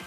Bye.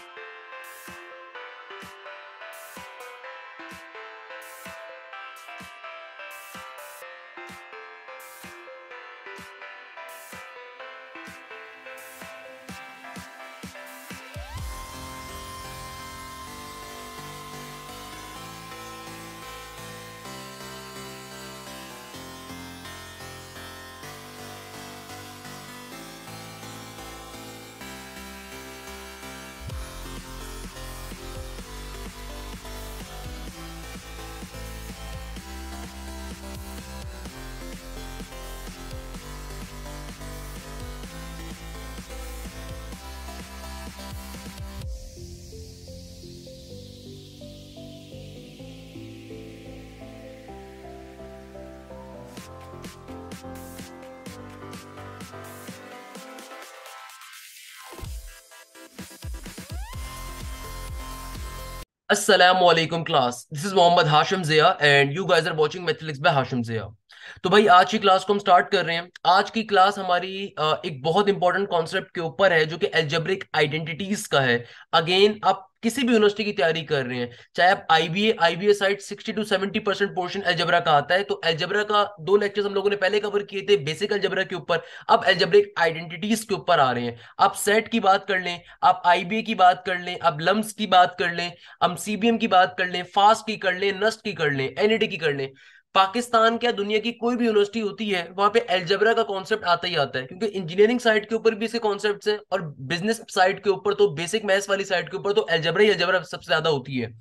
असलम class this is Mohammad Hashim Zia and you guys are watching Methlics by Hashim Zia तो भाई आज की क्लास को हम स्टार्ट कर रहे हैं आज की क्लास हमारी एक बहुत इंपॉर्टेंट कॉन्सेप्ट के ऊपर है जो कि एल्जेब्रिक आइडेंटिटीज का है अगेन आप किसी भी यूनिवर्सिटी की तैयारी कर रहे हैं चाहे आप IBA IBA side 60 to 70 percent portion algebra का आता है तो एल्जेब्रा का दो लेक्चर्स हम लोगों ने पहले कवर किए थे बेसिक एल्जेब्रा के ऊपर अब एल्जेब्रिक आइडेंटिटीज के ऊपर आ रहे हैं आप सेट की बात कर लें आप आईबीए की बात कर लें आप लम्स की बात कर लें हम सीबीएम की बात कर लें फास्ट की कर लें नस्ट की कर लें एनईडी e की कर लें पाकिस्तान क्या दुनिया की कोई भी यूनिवर्सिटी होती है वहां पे एल्जबरा का कॉन्सेप्ट आता ही आता है क्योंकि इंजीनियरिंग साइड के ऊपर भी इसके कॉन्सेप्ट हैं और बिजनेस साइड के ऊपर तो बेसिक मैथ्स वाली साइड के ऊपर तो एल्जबरा ही एल्जबरा सबसे ज्यादा होती है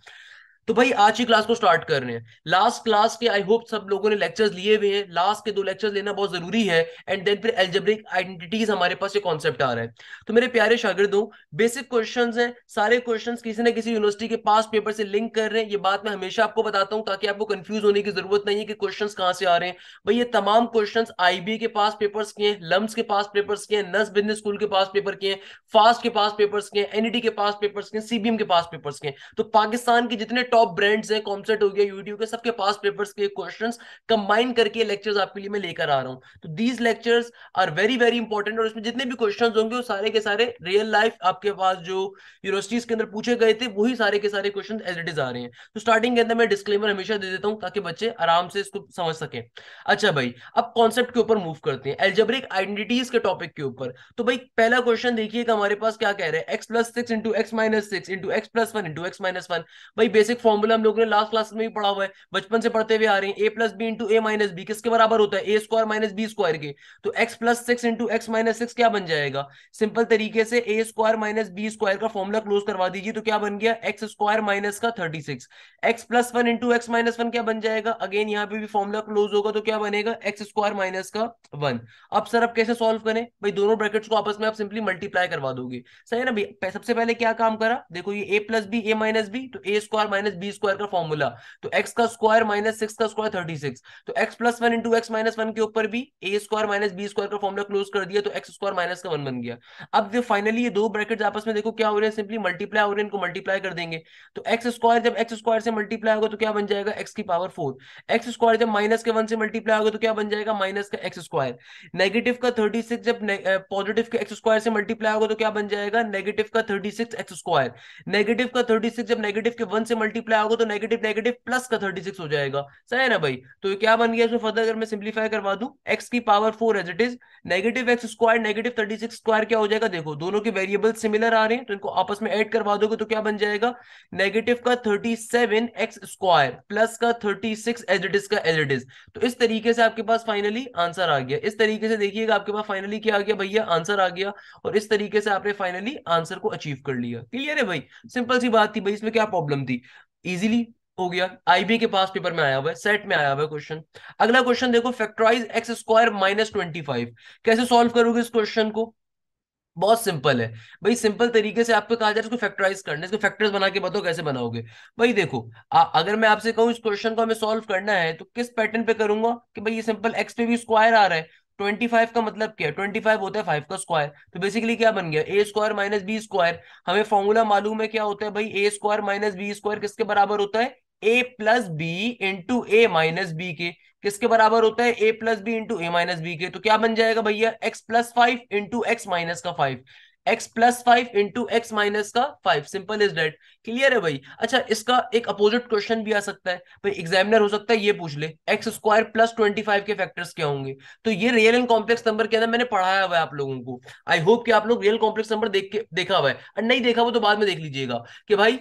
तो भाई आज की क्लास को स्टार्ट कर रहे हैं लास्ट क्लास के आई होप सब लोगों ने लेक्चर्स लिए हुए हैं लास्ट के दो लेक्चर्स लेना बहुत जरूरी है एंड देन फिर एल्जेब्रिक आइडेंटिटीज हमारे पास ये कॉन्सेप्ट आ रहा है तो मेरे प्यारे शागिर्दों बेसिक क्वेश्चन हैं सारे क्वेश्चन किसी ना किसी यूनिवर्सिटी के पास पेपर से लिंक कर रहे हैं ये बात मैं हमेशा आपको बताता हूँ ताकि आपको कंफ्यूज होने की जरूरत नहीं है कि क्वेश्चन कहाँ से आ रहे हैं भाई ये तमाम क्वेश्चन आई के पास पेपर्स के हैं लम्स के पास पेपर्स के हैं नर्स बिजनेस स्कूल के पास पेपर के हैं फास्ट के पास पेपर्स के हैं एनईडी e के पास पेपर्स के सीबीएम के पास पेपर्स के तो पाकिस्तान के जितने टॉप ब्रांड्स हैं कॉम्सेट हो गया यूट्यूब के सबके पास पेपर्स के क्वेश्चंस कंबाइन करके लेक्चर्स आपके लिए मैं लेकर आ रहा हूँ तो these lectures are very very important और इसमें जितने भी क्वेश्चन होंगे वो सारे के सारे रियल लाइफ आपके पास जो यूनिवर्सिटीज के अंदर पूछे गए थे वही सारे के सारे क्वेश्चन एज इट इज आ रहे हैं तो स्टार्टिंग के अंदर मैं डिस्क्लेमर हमेशा दे देता हूँ ताकि बच्चे आराम से इसको समझ सके अच्छा भाई अब कॉन्सेप्ट के ऊपर मूव करते हैं एल्जेब्रिक आइडेंटिटीज के टॉपिक के ऊपर तो भाई पहला क्वेश्चन देखिए हमारे पास क्या कह रहे हैं x plus six into x minus six into x plus one into x minus one भाई बेसिक फॉर्मूला हम लोगों ने लास्ट क्लास में भी पढ़ा हुआ है बचपन से पढ़ते हुए आ रहे हैं ए प्लस बी इंटू ए माइनस बी किसके बराबर होता है ए स्क्वायर माइनस बी स्क्वायर के तो x plus six into x minus six क्या बन जाएगा सिंपल तरीके से A square minus B square का फॉर्मूला क्लोज करवा दीजिए तो क्या बन गया एक्स स्क्वायर माइनस का thirty six x plus one into x minus one क्या बन जाएगा अगेन यहाँ पे भी फॉर्मूला क्लोज होगा तो क्या बनेगा एक्स स्क्वायर माइनस का वन अब सर आप कैसे सोल्व करें भाई दोनों ब्रैकेट्स को आपस में आप सिंपली मल्टीप्लाई करवा दोगे सही है ना भाई सबसे पहले क्या काम करा देखो ये A plus B A minus B तो ए square minus minus B square का फॉर्मूला तो एक्स का स्क्वायर माइनस सिक्स का स्क्वायर थर्टी सिक्स तो x plus one into x minus one के ऊपर भी A square minus B square का फॉर्मूला क्लोज कर दिया तो एक्स स्क्वायर माइनस का वन बन गया अब जो फाइनली ये दो ब्रैकेट आपस में देखो क्या हो रहे हैं सिंपली मल्टीप्लाई हो रहे हैं इनको मल्टीप्लाई कर देंगे तो एक्स स्क्वायर जब एक्स स्क्वायर से मल्टीप्लाई होगा तो क्या बन जाएगा एक्स की पावर फोर एक्स स्क्वायर जब माइनस के वन से मल्टीप्लाई होगा तो क्या बन जाएगा माइनस का एक्स स्क्वायर नेगेटिव का थर्टी सिक्स जब पॉजिटिव के एक्स स्क्वायर से मल्टीप्लाई होगा तो क्या बन जाएगा नेगेटिव का thirty six X square negative का थर्टी सिक्स जब नेगेटिव के वन से मल्टीप्लाई मल्टीप्लाई होगा तो नेगेटिव नेगेटिव प्लस का थर्टी सिक्स हो जाएगा सही है ना भाई तो क्या बन गया इसमें फर्दर अगर मैं सिंप्लीफाई करवा दू एक्स की power four as it is negative x square negative thirty six square क्या हो जाएगा देखो दोनों के वेरिएबल सिमिलर आ रहे हैं तो इनको आपस में एड करवा दोगे तो क्या बन जाएगा नेगेटिव का thirty seven x square plus का thirty six as it is का एज इट इज तो इस तरीके से आपके पास फाइनली आंसर आ गया इस तरीके से देखिएगा आपके पास फाइनली क्या आ गया भैया आंसर आ गया और इस तरीके से आपने फाइनली आंसर को अचीव कर लिया क्लियर है भाई सिंपल सी बात थी भाई इसमें क्या प्रॉब्लम थी इजीली हो गया आईबी के पास पेपर में आया हुआ है सेट में आया हुआ है क्वेश्चन अगला क्वेश्चन देखो factorise x square minus twenty five कैसे सॉल्व करोगे इस क्वेश्चन को बहुत सिंपल है भाई सिंपल तरीके से आपको कहा जाए इसको फैक्टराइज करने इसको फैक्टर्स बना के बताओ कैसे बनाओगे भाई देखो आ, अगर मैं आपसे कहूँ इस क्वेश्चन को हमें सॉल्व करना है तो किस पैटर्न पे करूंगा कि भाई ये सिंपल एक्स पे भी स्क्वायर आ रहा है ट्वेंटी फाइव का मतलब क्या है ट्वेंटी फाइव होता है फाइव का स्क्वायर तो बेसिकली क्या बन गया a square minus B square हमें फॉर्मूला मालूम है क्या होता है भाई a square minus B square किसके बराबर होता है ए प्लस बी इंटू ए माइनस बी के किसके बराबर होता है ए प्लस बी इंटू ए माइनस बी के तो क्या बन जाएगा भैया x plus five into x minus का five x plus five into x minus का five simple is date clear है भाई अच्छा इसका एक अपोजिट क्वेश्चन भी आ सकता है भाई एग्जामिनर हो सकता है ये पूछ ले x square plus twenty five के फैक्टर्स क्या होंगे तो ये रियल एंड कॉम्प्लेक्स नंबर क्या मैंने पढ़ाया हुआ है आप लोगों को आई होप कि आप लोग रियल कॉम्प्लेक्स नंबर देख के देखा हुआ है और नहीं देखा हुआ तो बाद में देख लीजिएगा कि भाई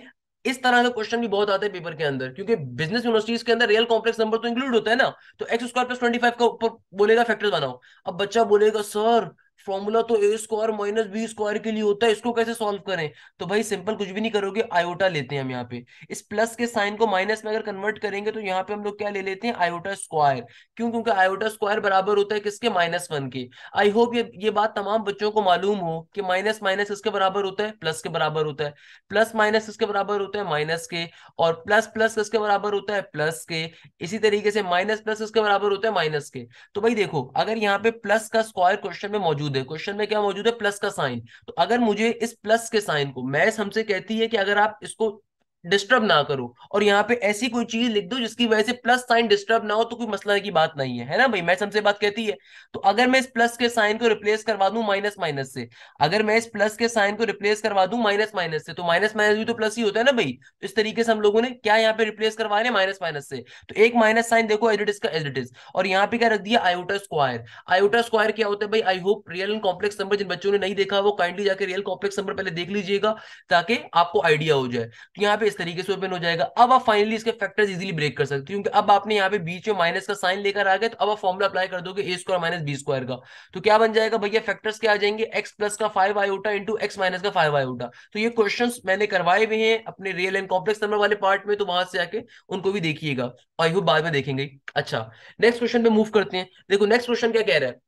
इस तरह का क्वेश्चन भी बहुत आता है पेपर के अंदर क्योंकि बिजनेस यूनिवर्सिटीज के अंदर रियल कॉम्प्लेक्स नंबर तो इंक्लूड होता है ना तो x square plus twenty five का ऊपर बोलेगा फैक्टर्स बनाओ अब बच्चा बोलेगा सर फॉर्मूला तो ए स्क्वायर माइनस बी स्क्वायर के लिए होता है इसको कैसे सॉल्व करें तो भाई सिंपल कुछ भी नहीं करोगे आयोटा लेते हैं हम यहाँ पे इस प्लस के साइन को माइनस में अगर कन्वर्ट करेंगे तो यहाँ पे हम लोग क्या ले लेते हैं आयोटा स्क्वायर क्यों क्योंकि आयोटा स्क्वायर बराबर होता है किसके माइनस वन के आई होप ये ये बात तमाम बच्चों को मालूम हो कि माइनस माइनस इसके बराबर होता है प्लस के बराबर होता है प्लस माइनस इसके बराबर होता है माइनस के और प्लस प्लस इसके बराबर होता है प्लस के इसी तरीके से माइनस प्लस इसके बराबर होता है माइनस के तो भाई देखो अगर यहाँ पे प्लस का स्क्वायर क्वेश्चन में मौजूद मौजूद है क्वेश्चन में क्या मौजूद है प्लस का साइन तो अगर मुझे इस प्लस के साइन को मैथ हमसे कहती है कि अगर आप इसको डिस्टर्ब ना करो और यहाँ पे ऐसी कोई चीज लिख दो जिसकी वजह से प्लस साइन डिस्टर्ब ना हो तो कोई मसला की बात नहीं है है ना भाई मैं सबसे बात कहती है तो अगर मैं इस प्लस के साइन को रिप्लेस करवा दू माइनस माइनस से अगर मैं इस प्लस के साइन को रिप्लेस करवा दू माइनस माइनस से तो माइनस माइनस भी तो प्लस ही होता है ना भाई तो इस तरीके से हम लोगों ने क्या यहाँ पे रिप्लेस करवा रहे माइनस माइनस से तो एक माइनस साइन देखो एज इसका इज का इज और यहाँ पे क्या रख दिया आयोटा स्क्वायर आयोटा स्क्वायर क्या होता है भाई I hope real and complex number जिन बच्चों ने नहीं देखा वो काइंडली जाकर रियल कॉम्प्लेक्स नंबर पहले देख लीजिएगा ताकि आपको आइडिया हो जाए तो यहाँ पे इस तरीके से ओपन हो जाएगा अब आप फाइनली इसके फैक्टर्स इजीली ब्रेक कर सकते हो क्योंकि अब आपने यहाँ पे बीच में माइनस का साइन लेकर आ गए तो अब आप फॉर्मुला अप्लाई कर दोगे a square minus B square का तो क्या बन जाएगा भैया फैक्टर्स क्या आ जाएंगे एक्स प्लस का five iota into x minus का फाइव आयोटा तो ये क्वेश्चन मैंने करवाए हुए हैं अपने रियल एंड कॉम्प्लेक्स नंबर वाले पार्ट में तो वहां से आके उनको भी देखिएगा आई होप बाद में देखेंगे अच्छा नेक्स्ट क्वेश्चन पे मूव करते हैं देखो नेक्स्ट क्वेश्चन क्या कह रहा है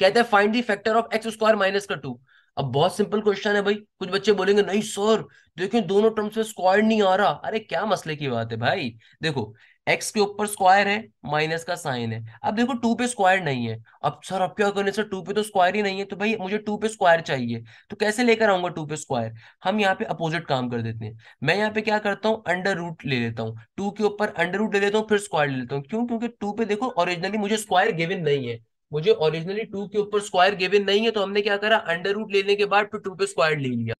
कहते हैं find the factor of x square minus का टू अब बहुत सिंपल क्वेश्चन है भाई कुछ बच्चे बोलेंगे नहीं सर लेकिन दोनों टर्म्स में स्क्वायर नहीं आ रहा अरे क्या मसले की बात है भाई देखो एक्स के ऊपर स्क्वायर है माइनस का साइन है अब देखो टू पे स्क्वायर नहीं है अब सर अब क्या करने सर टू पे तो स्क्वायर ही नहीं है तो भाई मुझे टू पे स्क्वायर चाहिए तो कैसे लेकर आऊंगा टू पे स्क्वायर हम यहाँ पे अपोजिट काम कर देते हैं मैं यहाँ पे क्या करता हूँ अंडर रूट ले लेता हूँ टू के ऊपर अंडर रूट ले लेता हूँ फिर स्क्वायर ले लेता हूँ क्यों क्योंकि टू पे देखो ओरिजिनली मुझे स्क्वायर गिवन नहीं है मुझे ओरिजिनली टू के ऊपर स्क्वायर गिवन नहीं है तो हमने क्या करा अंडर रूट लेने के बाद फिर टू पे स्क्वायर ले लिया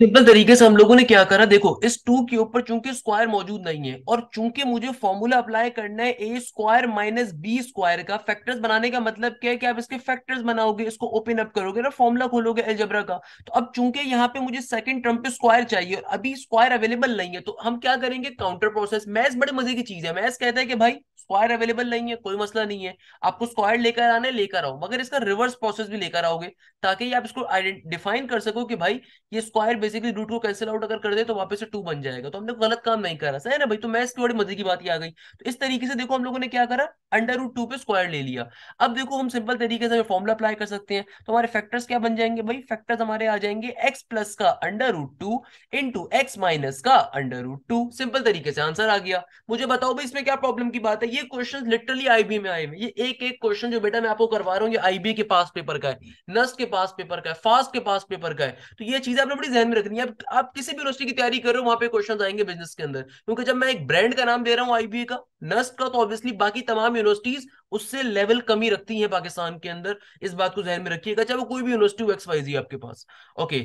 सिंपल तरीके से हम लोगों ने क्या करा देखो इस टू के ऊपर चूंकि स्क्वायर मौजूद नहीं है और चूंकि मुझे फॉर्मूला अप्लाई करना है ए स्क्वायर माइनस बी स्क्वायर का फैक्टर्स बनाने का मतलब क्या है कि आप इसके फैक्टर्स बनाओगे इसको ओपन अप करोगे ना फॉर्मूला खोलोगे एलजबरा का तो अब चूंकि यहाँ पे मुझे सेकंड टर्म पे स्क्वायर चाहिए अभी स्क्वायर अवेलेबल नहीं है तो हम क्या करेंगे काउंटर प्रोसेस मैथ बड़े मजे की चीज है मैथ्स कहता है कि भाई स्क्वायर अवेलेबल नहीं है कोई मसला नहीं है आपको स्क्वायर लेकर आने लेकर आओ मगर इसका रिवर्स प्रोसेस भी लेकर आओगे ताकि आप इसको डिफाइन कर सको कि भाई ये स्क्वायर बेसिकली रूट को कैंसिल आउट अगर कर दे तो वापस से टू बन जाएगा तो हमने गलत काम नहीं करा सही ना भाई तो मैथ्स की बड़ी मजे की बात ही आ गई तो इस तरीके से देखो हम लोगों ने क्या करा अंडर रूट टू पे स्क्वायर ले लिया अब देखो हम सिंपल तरीके से फॉर्मुला अप्लाई कर सकते हैं तो हमारे फैक्टर्स क्या बन जाएंगे भाई फैक्टर्स हमारे आ जाएंगे एक्स प्लस का under root two into x minus का अंडर रूट टू सिंपल तरीके से आंसर आ गया मुझे बताओ भाई इसमें क्या प्रॉब्लम की बात है ये क्वेश्चन लिटरली आईबी में आए हैं ये एक एक क्वेश्चन जो बेटा मैं आपको करवा रहा हूँ ये आईबी के पास पेपर का है नस के पास पेपर का है फास्ट के पास पेपर का है तो ये चीज आपने बड़ी जहन में रखनी है आप, किसी भी यूनिवर्सिटी की तैयारी कर रहे हो वहां पे क्वेश्चन आएंगे बिजनेस के अंदर क्योंकि जब मैं एक ब्रांड का नाम दे रहा हूँ आईबीए का नस का तो ऑब्वियसली बाकी तमाम यूनिवर्सिटीज उससे लेवल कमी रखती है पाकिस्तान के अंदर इस बात को जहन में रखिएगा चाहे वो कोई भी यूनिवर्सिटी हो एक्स आपके पास ओके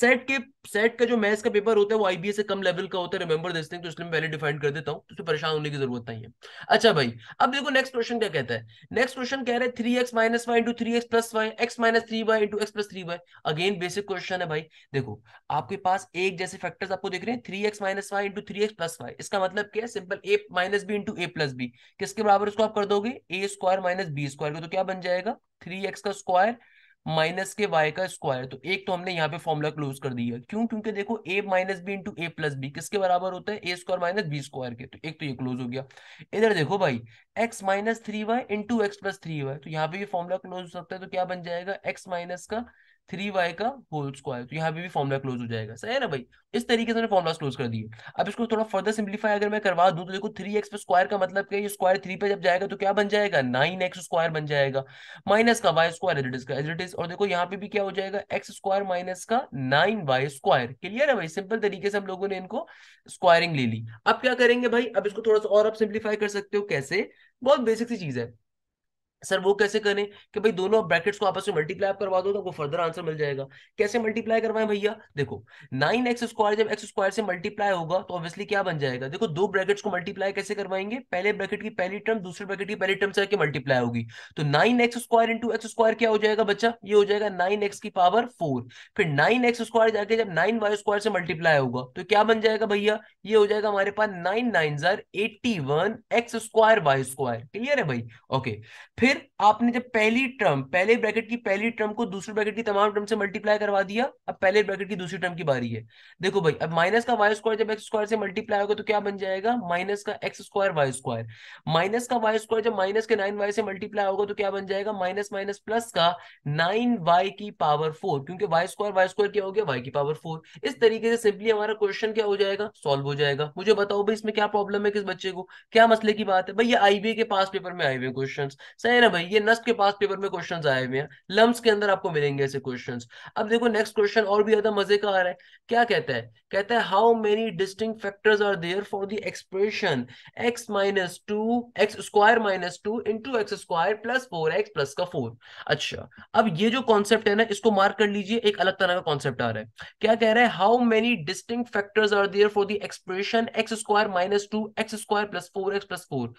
सेट के सेट का जो मैथ्स का पेपर होता है वो आईबीए से कम लेवल का होता है रिमेंबर दिस थिंग तो इसलिए मैं पहले डिफाइन कर देता हूँ तो परेशान होने की जरूरत नहीं है अच्छा भाई अब देखो नेक्स्ट क्वेश्चन क्या कहता है नेक्स्ट क्वेश्चन कह रहा है three x minus y into three x plus y x minus three y into x plus three y again basic question है भाई देखो आपके पास एक जैसे फैक्टर्स आपको देख रहे हैं three x minus y into three x plus y इसका मतलब क्या है simple a minus B into A plus b किसके बराबर इसको आप कर दोगे a square minus B square तो क्या बन जाएगा थ्री एक्स का स्क्वायर माइनस के वाई का स्क्वायर तो एक तो हमने यहाँ पे फॉर्मुला क्लोज कर दिया क्यों क्योंकि देखो a minus B into A plus b किसके बराबर होता है ए स्क्वायर माइनस बी स्क्वायर के तो एक तो ये क्लोज हो गया इधर देखो भाई x minus three y into x plus three y तो यहाँ पे फॉर्मुला क्लोज हो सकता है तो क्या बन जाएगा एक्स माइनस का थ्री वाई का होल स्क्वायर तो यहाँ पे भी फॉर्मुला क्लोज हो जाएगा सही है ना भाई इस तरीके से फॉर्मुला क्लोज कर दिए अब इसको थोड़ा फर्दर सिंप्लीफाई अगर मैं करवा दूं तो देखो थ्री एक्स पे स्क्वायर का मतलब क्या ये स्क्वायर थ्री पे जब जाएगा तो क्या बन जाएगा नाइन एक्स स्क्वायर बन जाएगा माइनस का वाई स्क्वायर एज का एजिट इज और देखो यहाँ पे भी क्या हो जाएगा एक्स स्क्वायर माइनस का नाइन वाई स्क्वायर क्लियर है भाई सिंपल तरीके से हम लोगों ने इनको स्क्वायरिंग ले ली अब क्या करेंगे भाई अब इसको थोड़ा सा और आप सिंप्लीफाई कर सकते हो कैसे बहुत बेसिक सी चीज है सर वो कैसे करें कि भाई दोनों ब्रैकेट्स को आपस में मल्टीप्लाई करवा दो तो आपको फर्दर आंसर मिल जाएगा कैसे मल्टीप्लाई करवाएं भैया देखो नाइन एक्स स्क्वायर जब एक्स स्क्वायर से मल्टीप्लाई होगा तो ऑब्वियसली क्या बन जाएगा देखो दो ब्रैकेट्स को मल्टीप्लाई कैसे करवाएंगे पहले ब्रैकेट की पहली टर्म दूसरे ब्रैकेट की पहली टर्म से मल्टीप्लाई होगी तो nine x square into x square क्या हो जाएगा बच्चा ये हो जाएगा नाइन एक्स की पावर फोर फिर नाइन एक्स स्क्वायर जाके जब नाइन वाई स्क्वायर से मल्टीप्लाई होगा तो क्या बन जाएगा भैया ये हो जाएगा हमारे पास नाइन नाइन जार eighty one x square y square clear है भाई ओके फिर फिर आपने जब पहली टर्म पहले ब्रैकेट की पहली टर्म को दूसरे ब्रैकेट की तमाम टर्म से मल्टीप्लाई करवा दिया अब पहले ब्रैकेट की दूसरी टर्म की बारी है देखो भाई अब माइनस का वाई स्क्वायर जब एक्स स्क्वायर से मल्टीप्लाई होगा तो क्या बन जाएगा माइनस का x square y square minus का वाई स्क्वायर जब माइनस के नाइन वाई से मल्टीप्लाई होगा तो क्या बन जाएगा माइनस माइनस प्लस का नाइन वाई की पावर फोर क्योंकि वाई स्क्वायर वाई स्क्वायर क्या हो गया वाई की पावर फोर इस तरीके से सिंपली हमारा क्वेश्चन क्या हो जाएगा सॉल्व हो जाएगा मुझे बताओ भाई इसमें क्या प्रॉब्लम है किस बच्चे को क्या मसले की बात है भाई ये आईबीए के पास पेपर में आए हुए क्वेश्चन है ना भाई ये नस्ट के पास पेपर में क्वेश्चंस आए हुए हैं लम्स के अंदर आपको मिलेंगे ऐसे क्वेश्चंस अब देखो नेक्स्ट क्वेश्चन और भी ज्यादा मजे का आ रहा है क्या कहता है कहता है how many distinct factors are there for the expression x minus two x square minus two into x square plus four x plus का फोर अच्छा अब ये जो कॉन्सेप्ट है ना इसको मार्क कर लीजिए एक अलग तरह का कॉन्सेप्ट आ रहा है क्या कह रहा है how many distinct factors are there for the expression x square minus two x square plus four x plus four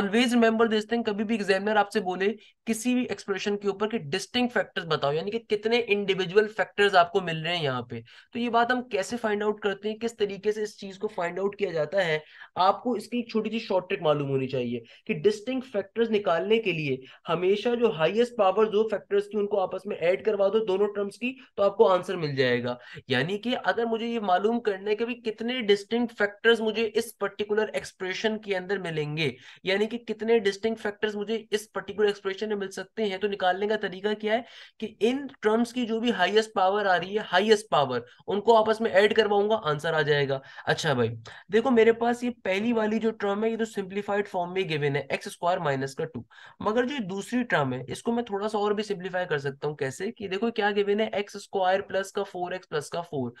always remember this thing कभी भी एग्जामिनर आपसे बोले किसी भी एक्सप्रेशन के ऊपर कि डिस्टिंग फैक्टर्स बताओ यानी कि कितने इंडिविजुअल फैक्टर्स आपको मिल रहे हैं यहाँ पे तो ये बात हम कैसे फाइंड आउट करते हैं किस तरीके से इस चीज को फाइंड आउट किया जाता है आपको इसकी एक छोटी सी शॉर्ट ट्रिक मालूम होनी चाहिए कि डिस्टिंग फैक्टर्स निकालने के लिए हमेशा जो हाइएस्ट पावर दो फैक्टर्स की उनको आपस में एड करवा दो दोनों टर्म्स की तो आपको आंसर मिल जाएगा यानी कि अगर मुझे ये मालूम करना है कि भाई कितने डिस्टिंग फैक्टर्स मुझे इस पर्टिकुलर एक्सप्रेशन के अंदर मिलेंगे यानी कि कितने डिस्टिंग फैक्टर्स मुझे इस पर्टिकुलर गुड एक्सप्रेशन में मिल सकते हैं तो निकालने का तरीका क्या है कि इन टर्म्स की जो भी हाईएस्ट पावर आ रही है हाईएस्ट पावर उनको आपस में ऐड करवाऊंगा आंसर आ जाएगा अच्छा भाई देखो मेरे पास ये पहली वाली जो टर्म है ये तो सिंप्लीफाइड फॉर्म में गिवन है एक्स स्क्वायर माइनस का टू मगर जो दूसरी टर्म है इसको मैं थोड़ा सा और भी सिंप्लीफाई कर सकता हूँ कैसे कि देखो क्या गिवन है एक्स स्क्वायर प्लस का फोर एक्स प्लस का फोर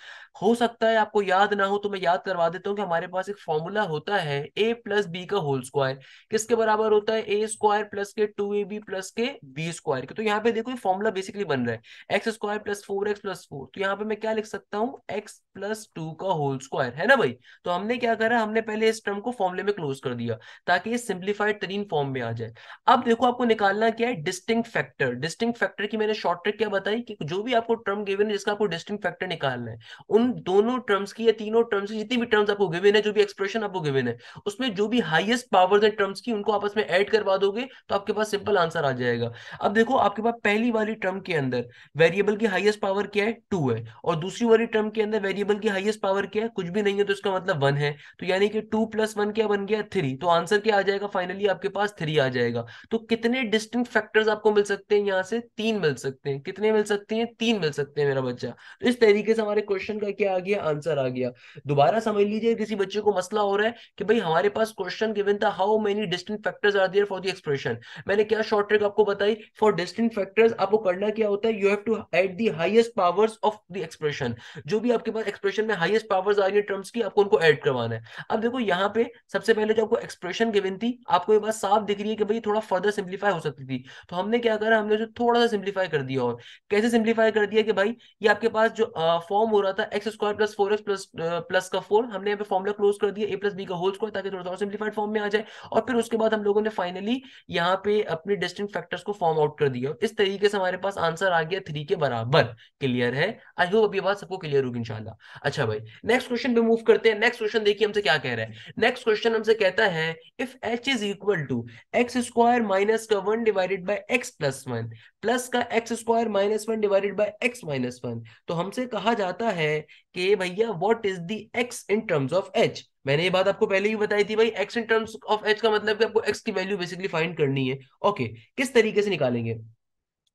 हो सकता है आपको याद ना हो तो मैं याद करवा देता हूँ कि हमारे पास एक फॉर्मूला होता है ए प्लस बी का होल स्क्वायर किसके बराबर होता है ए स्क्वायर प्लस के टू हुए बी प्लस के बी स्क्वायर के तो यहाँ पे देखो ये फॉर्मूला बेसिकली बन रहा है x square plus four x plus four तो यहाँ पे मैं क्या लिख सकता हूँ एक्स प्लस टू का होल स्क्वायर है ना भाई तो हमने क्या करा हमने पहले इस टर्म को फॉर्मुले में क्लोज कर दिया ताकि ये सिंप्लीफाइड तरीन फॉर्म में आ जाए अब देखो आपको निकालना क्या है डिस्टिंग फैक्टर डिस्टिंग फैक्टर की मैंने शॉर्ट ट्रिक क्या बताई कि जो भी आपको टर्म गिवन है जिसका आपको डिस्टिंग फैक्टर निकालना है उन दोनों टर्म्स की या तीनों टर्म्स की जितनी भी टर्म्स आपको गिवन है जो भी एक्सप्रेशन आपको गिवन है उसमें जो भी हाइएस्ट पावर्स है टर्म्स की उनको आपस में ऐड करवा दोगे तो आपके पास सिंपल आंसर आ जाएगा अब देखो आपके पास पहली वाली टर्म के अंदर वेरिएबल की हाईएस्ट पावर क्या है टू है और दूसरी वाली टर्म के अंदर वेरिएबल की हाईएस्ट पावर क्या है कुछ भी नहीं है तो इसका मतलब वन है तो यानी कि टू प्लस वन क्या बन गया थ्री तो आंसर क्या आ जाएगा फाइनली आपके पास थ्री आ जाएगा तो कितने डिस्टिंग फैक्टर्स आपको मिल सकते हैं यहाँ से तीन मिल सकते हैं कितने मिल सकते हैं तीन मिल सकते हैं मेरा बच्चा तो इस तरीके से हमारे क्वेश्चन का क्या आ गया आंसर आ गया दोबारा समझ लीजिए किसी बच्चे को मसला हो रहा है कि भाई हमारे पास क्वेश्चन गिवन था how many distinct factors are there for the expression मैंने क्या शॉर्ट ट्रिक आपको बताई फॉर डिस्टिंग फैक्टर्स आपको करना क्या होता है you have to at the highest powers of the expression जो भी आपके पास एक्सप्रेशन में हाइएस्ट पावर्स आ रही है टर्म्स की आपको उनको एड करवाना है अब देखो यहाँ पे सबसे पहले जो आपको एक्सप्रेशन गिवन थी आपको ये बात साफ दिख रही है कि भाई थोड़ा फर्दर सिंप्लीफाई हो सकती थी तो हमने क्या करा हमने जो थोड़ा सा सिंप्लीफाई कर दिया और कैसे सिंप्लीफाई कर दिया कि भाई ये आपके पास जो फॉर्म हो रहा था x square plus four x plus plus का फोर हमने यहाँ पे फॉर्मुला क्लोज कर दिया ए प्लस बी का होल स्क्वायर ताकि थोड़ा सा सिंप्लीफाइड फॉर्म में आ जाए और फिर उसके बाद हम लोगों ने फाइनली यहाँ पे अपने डिस्टिंग फैक्टर्स को फॉर्म आउट कर दिया इस तरीके से हमारे पास आंसर आ गया थ्री के बराबर क्लियर है आई होप अभी बात सबको क्लियर होगी इनशाला अच्छा भाई नेक्स्ट क्वेश्चन पे मूव करते हैं नेक्स्ट क्वेश्चन देखिए हमसे क्या कह रहा है नेक्स्ट क्वेश्चन हमसे कहता है if h is equal to x square minus का one divided by x plus one plus का x square minus one divided by x minus one तो हमसे कहा जाता है कि भैया what is the x in terms of h मैंने ये बात आपको पहले ही बताई थी भाई x in terms of h का मतलब कि आपको एक्स की वैल्यू बेसिकली फाइंड करनी है ओके किस तरीके से निकालेंगे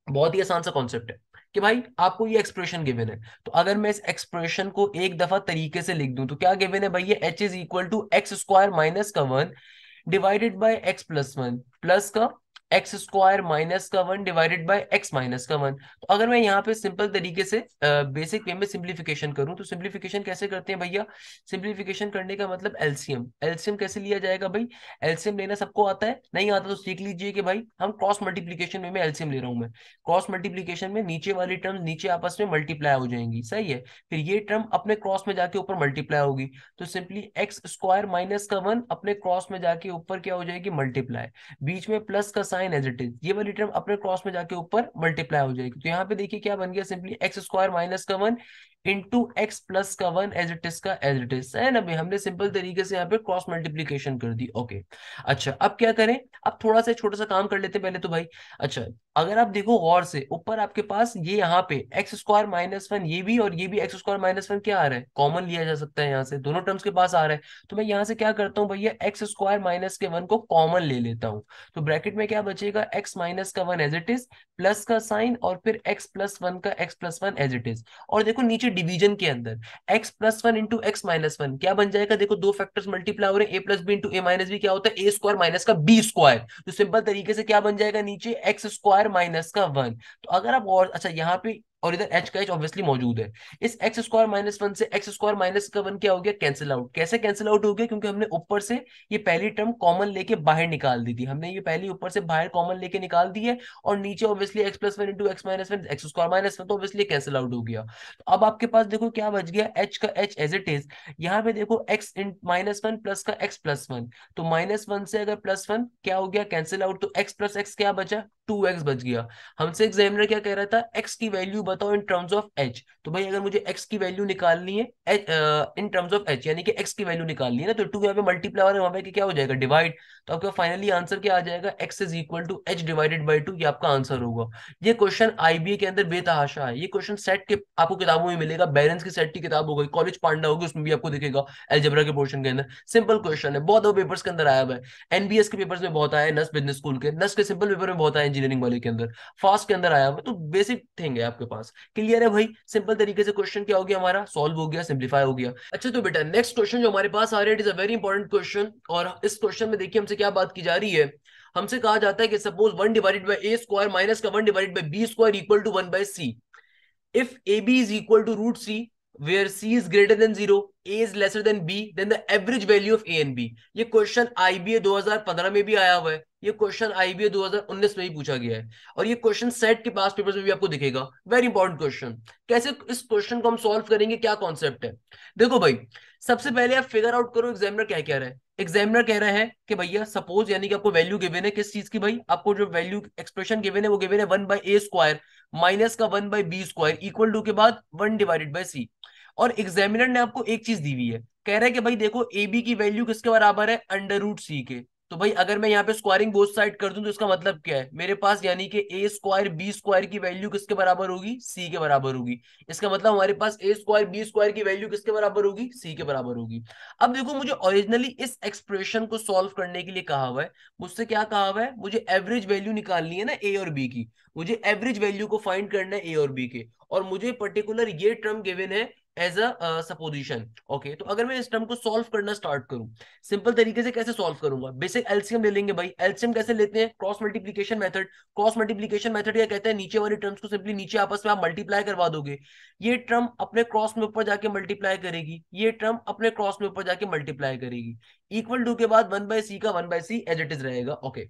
बहुत ही आसान सा कॉन्सेप्ट है कि भाई आपको ये एक्सप्रेशन गिवन है तो अगर मैं इस एक्सप्रेशन को एक दफा तरीके से लिख दूं तो क्या गिवन है भाई ये h is equal to x square minus का one divided by x plus one plus का एक्स स्क्वायर माइनस का one divided by x minus का वन तो अगर मैं यहाँ पे सिंपल तरीके से बेसिक वे में सिंप्लीफिकेशन करूं तो सिंप्लीफिकेशन कैसे करते हैं भैया सिंप्लीफिकेशन करने का मतलब एलसीएम एलसीएम कैसे लिया जाएगा भाई एलसीएम लेना सबको आता है नहीं आता तो सीख लीजिए कि भाई हम क्रॉस मल्टीप्लीकेशन में एलसीएम ले रहा हूँ मैं क्रॉस मल्टीप्लीकेशन में नीचे वाली टर्म नीचे आपस में मल्टीप्लाई हो जाएंगी सही है फिर ये टर्म अपने क्रॉस में जाके ऊपर मल्टीप्लाई होगी तो सिंपली एक्स स्क्वायर माइनस का वन अपने क्रॉस में जाके ऊपर क्या हो जाएगी मल्टीप्लाई बीच में प्लस का sign sign as it is ये वाली टर्म अपने क्रॉस में जाके ऊपर मल्टीप्लाई हो जाएगी तो यहाँ पे देखिए क्या बन गया सिंपली एक्स स्क्वायर माइनस का वन इंटू एक्स प्लस का वन एज इट इज का एज इट इज है ना हमने सिंपल तरीके से यहाँ पे क्रॉस मल्टीप्लीकेशन कर दी ओके अच्छा अब क्या करें अब थोड़ा सा छोटा सा काम कर लेते हैं पहले तो भाई अच्छा अगर आप देखो गौर से ऊपर आपके पास ये यहाँ पे एक्स स्क्वायर माइनस वन ये भी और ये भी एक्स स्क्वायर माइनस वन क्या आ रहा है कॉमन लिया जा सकता है यहाँ से दोनों टर्म्स के पास आ रहा है तो मैं यहाँ से क्या करता हूँ भैया एक्स स्क्वायर माइनस के वन को कॉमन ले लेता हूँ तो ब्रैकेट में क्या बचेगा एक्स माइनस का one as it is plus का साइन और फिर एक्स प्लस वन का x plus one as it is और देखो नीचे डिवीजन के अंदर x plus one into x minus one क्या बन जाएगा देखो दो फैक्टर्स मल्टीप्लाई हो रहे हैं ए प्लस बी इंटू ए माइनस बी क्या होता है ए स्क्वायर माइनस का बी स्क्वायर तो सिंपल तरीके से क्या बन जाएगा नीचे एक्स स्क्वायर माइनस का वन तो अगर आप और अच्छा यहाँ पे और इधर एच का एच ऑब्वियसली मौजूद है इस एक्स स्क्वायर माइनस वन से एक्स स्क्वायर माइनस का वन क्या हो गया कैंसिल आउट कैसे कैंसिल आउट हो गया क्योंकि हमने ऊपर से ये पहली टर्म कॉमन लेके बाहर निकाल दी थी हमने ये पहली ऊपर से बाहर कॉमन लेके निकाल दी है और नीचे obviously x plus one into x minus one x square minus one तो ऑब्वियसली कैंसिल आउट हो गया तो अब आपके पास देखो क्या बच गया एच का एच एज इट इज यहाँ पे देखो एक्स माइनस वन प्लस का एक्स प्लस वन तो माइनस वन से अगर प्लस वन क्या हो गया कैंसिल आउट तो एक्स प्लस एक्स क्या बचा टू एक्स बच गया हमसे एग्जामिनर क्या कह रहा था एक्स की वैल्यू बताओ इन टर्म्स ऑफ एच तो भाई अगर मुझे एक्स की वैल्यू निकालनी है इन टर्म्स ऑफ एच यानी कि एक्स की वैल्यू निकालनी है ना तो टू यहाँ पे मल्टीप्लाई वहां पे क्या हो जाएगा डिवाइड तो आपका फाइनली आंसर क्या आ जाएगा x is equal to h divided by two ये आपका आंसर होगा ये क्वेश्चन आईबीए के अंदर बेतहाशा है ये क्वेश्चन सेट के आपको किताबों में मिलेगा बैलेंस की सेट की किताब हो गई कॉलेज पांडा होगी उसमें भी आपको दिखेगा एलजेब्रा के पोर्शन के अंदर सिंपल क्वेश्चन है बहुत पेपर्स के अंदर आया हुआ है एनबीएस के पेपर्स में बहुत आया है नस बिजनेस स्कूल के नस के सिंपल पेपर में बहुत आया है इंजीनियरिंग वाले के अंदर फास्ट के अंदर आया हुआ तो बेसिक थिंग है आपके पास क्लियर है भाई सिंपल तरीके से क्वेश्चन क्या हो गया हमारा सॉल्व हो गया सिंप्लीफाई हो गया अच्छा तो बेटा नेक्स्ट क्वेश्चन जो हमारे पास आ रहा है it is a very important question और इस क्वेश्चन में देखिए हमसे क्या बात की जा रही है हमसे कहा जाता है कि suppose one divided by A square minus का one divided by B square equal to one by C if A B is equal to root C where C is greater than zero A is lesser than B then the average value of A and B ये question IBA पंद्रह में भी आया हुआ है ये question IBA 2019 में ही पूछा गया है और ये क्वेश्चन सेट के पास पेपर्स में भी आपको दिखेगा वेरी इंपॉर्टेंट क्वेश्चन कैसे इस क्वेश्चन को हम सॉल्व करेंगे क्या कॉन्सेप्ट है देखो भाई सबसे पहले आप फिगर आउट करो एग्जामिनर क्या कह रहा है एग्जामिनर कह रहा है कि भैया सपोज यानी कि आपको वैल्यू गिवेन है किस चीज की भाई आपको जो वैल्यू एक्सप्रेशन गिवेन है वो गिवेन है one by A square minus का one by B square equal to के बाद वन डिवाइडेड बाई सी और एग्जामिनर ने आपको एक चीज दी हुई है कह रहा है कि भाई देखो ए बी की वैल्यू किसके बराबर है अंडर रूट सी के तो भाई अगर मैं यहाँ पे स्क्वायरिंग बोथ साइड कर दूं तो इसका मतलब क्या है मेरे पास यानी कि ए स्क्वायर बी स्क्वायर की वैल्यू किसके बराबर होगी सी के बराबर होगी इसका मतलब हमारे पास ए स्क्वायर बी स्क्वायर की वैल्यू किसके बराबर होगी सी के बराबर होगी अब देखो मुझे ओरिजिनली इस एक्सप्रेशन को सॉल्व करने के लिए कहा हुआ है मुझसे क्या कहा हुआ है मुझे एवरेज वैल्यू निकालनी है ना ए और बी की मुझे एवरेज वैल्यू को फाइंड करना है ए और बी के और मुझे पर्टिकुलर ये टर्म गिवेन है एज अ सपोजिशन ओके तो अगर मैं इस टर्म को सॉल्व करना स्टार्ट करूं सिंपल तरीके से कैसे सॉल्व करूंगा बेसिक एल्सियम ले लेंगे भाई एल्सियम कैसे लेते हैं cross multiplication method cross multiplication method क्या कहते हैं नीचे वाले टर्म्स को सिंपली नीचे आपस में आप मल्टीप्लाई करवा दोगे ये टर्म अपने क्रॉस में ऊपर जाके मल्टीप्लाई करेगी ये टर्म अपने क्रॉस में ऊपर जाके मल्टीप्लाई करेगी इक्वल टू के बाद वन बाय सी का one by C as it is रहेगा ओके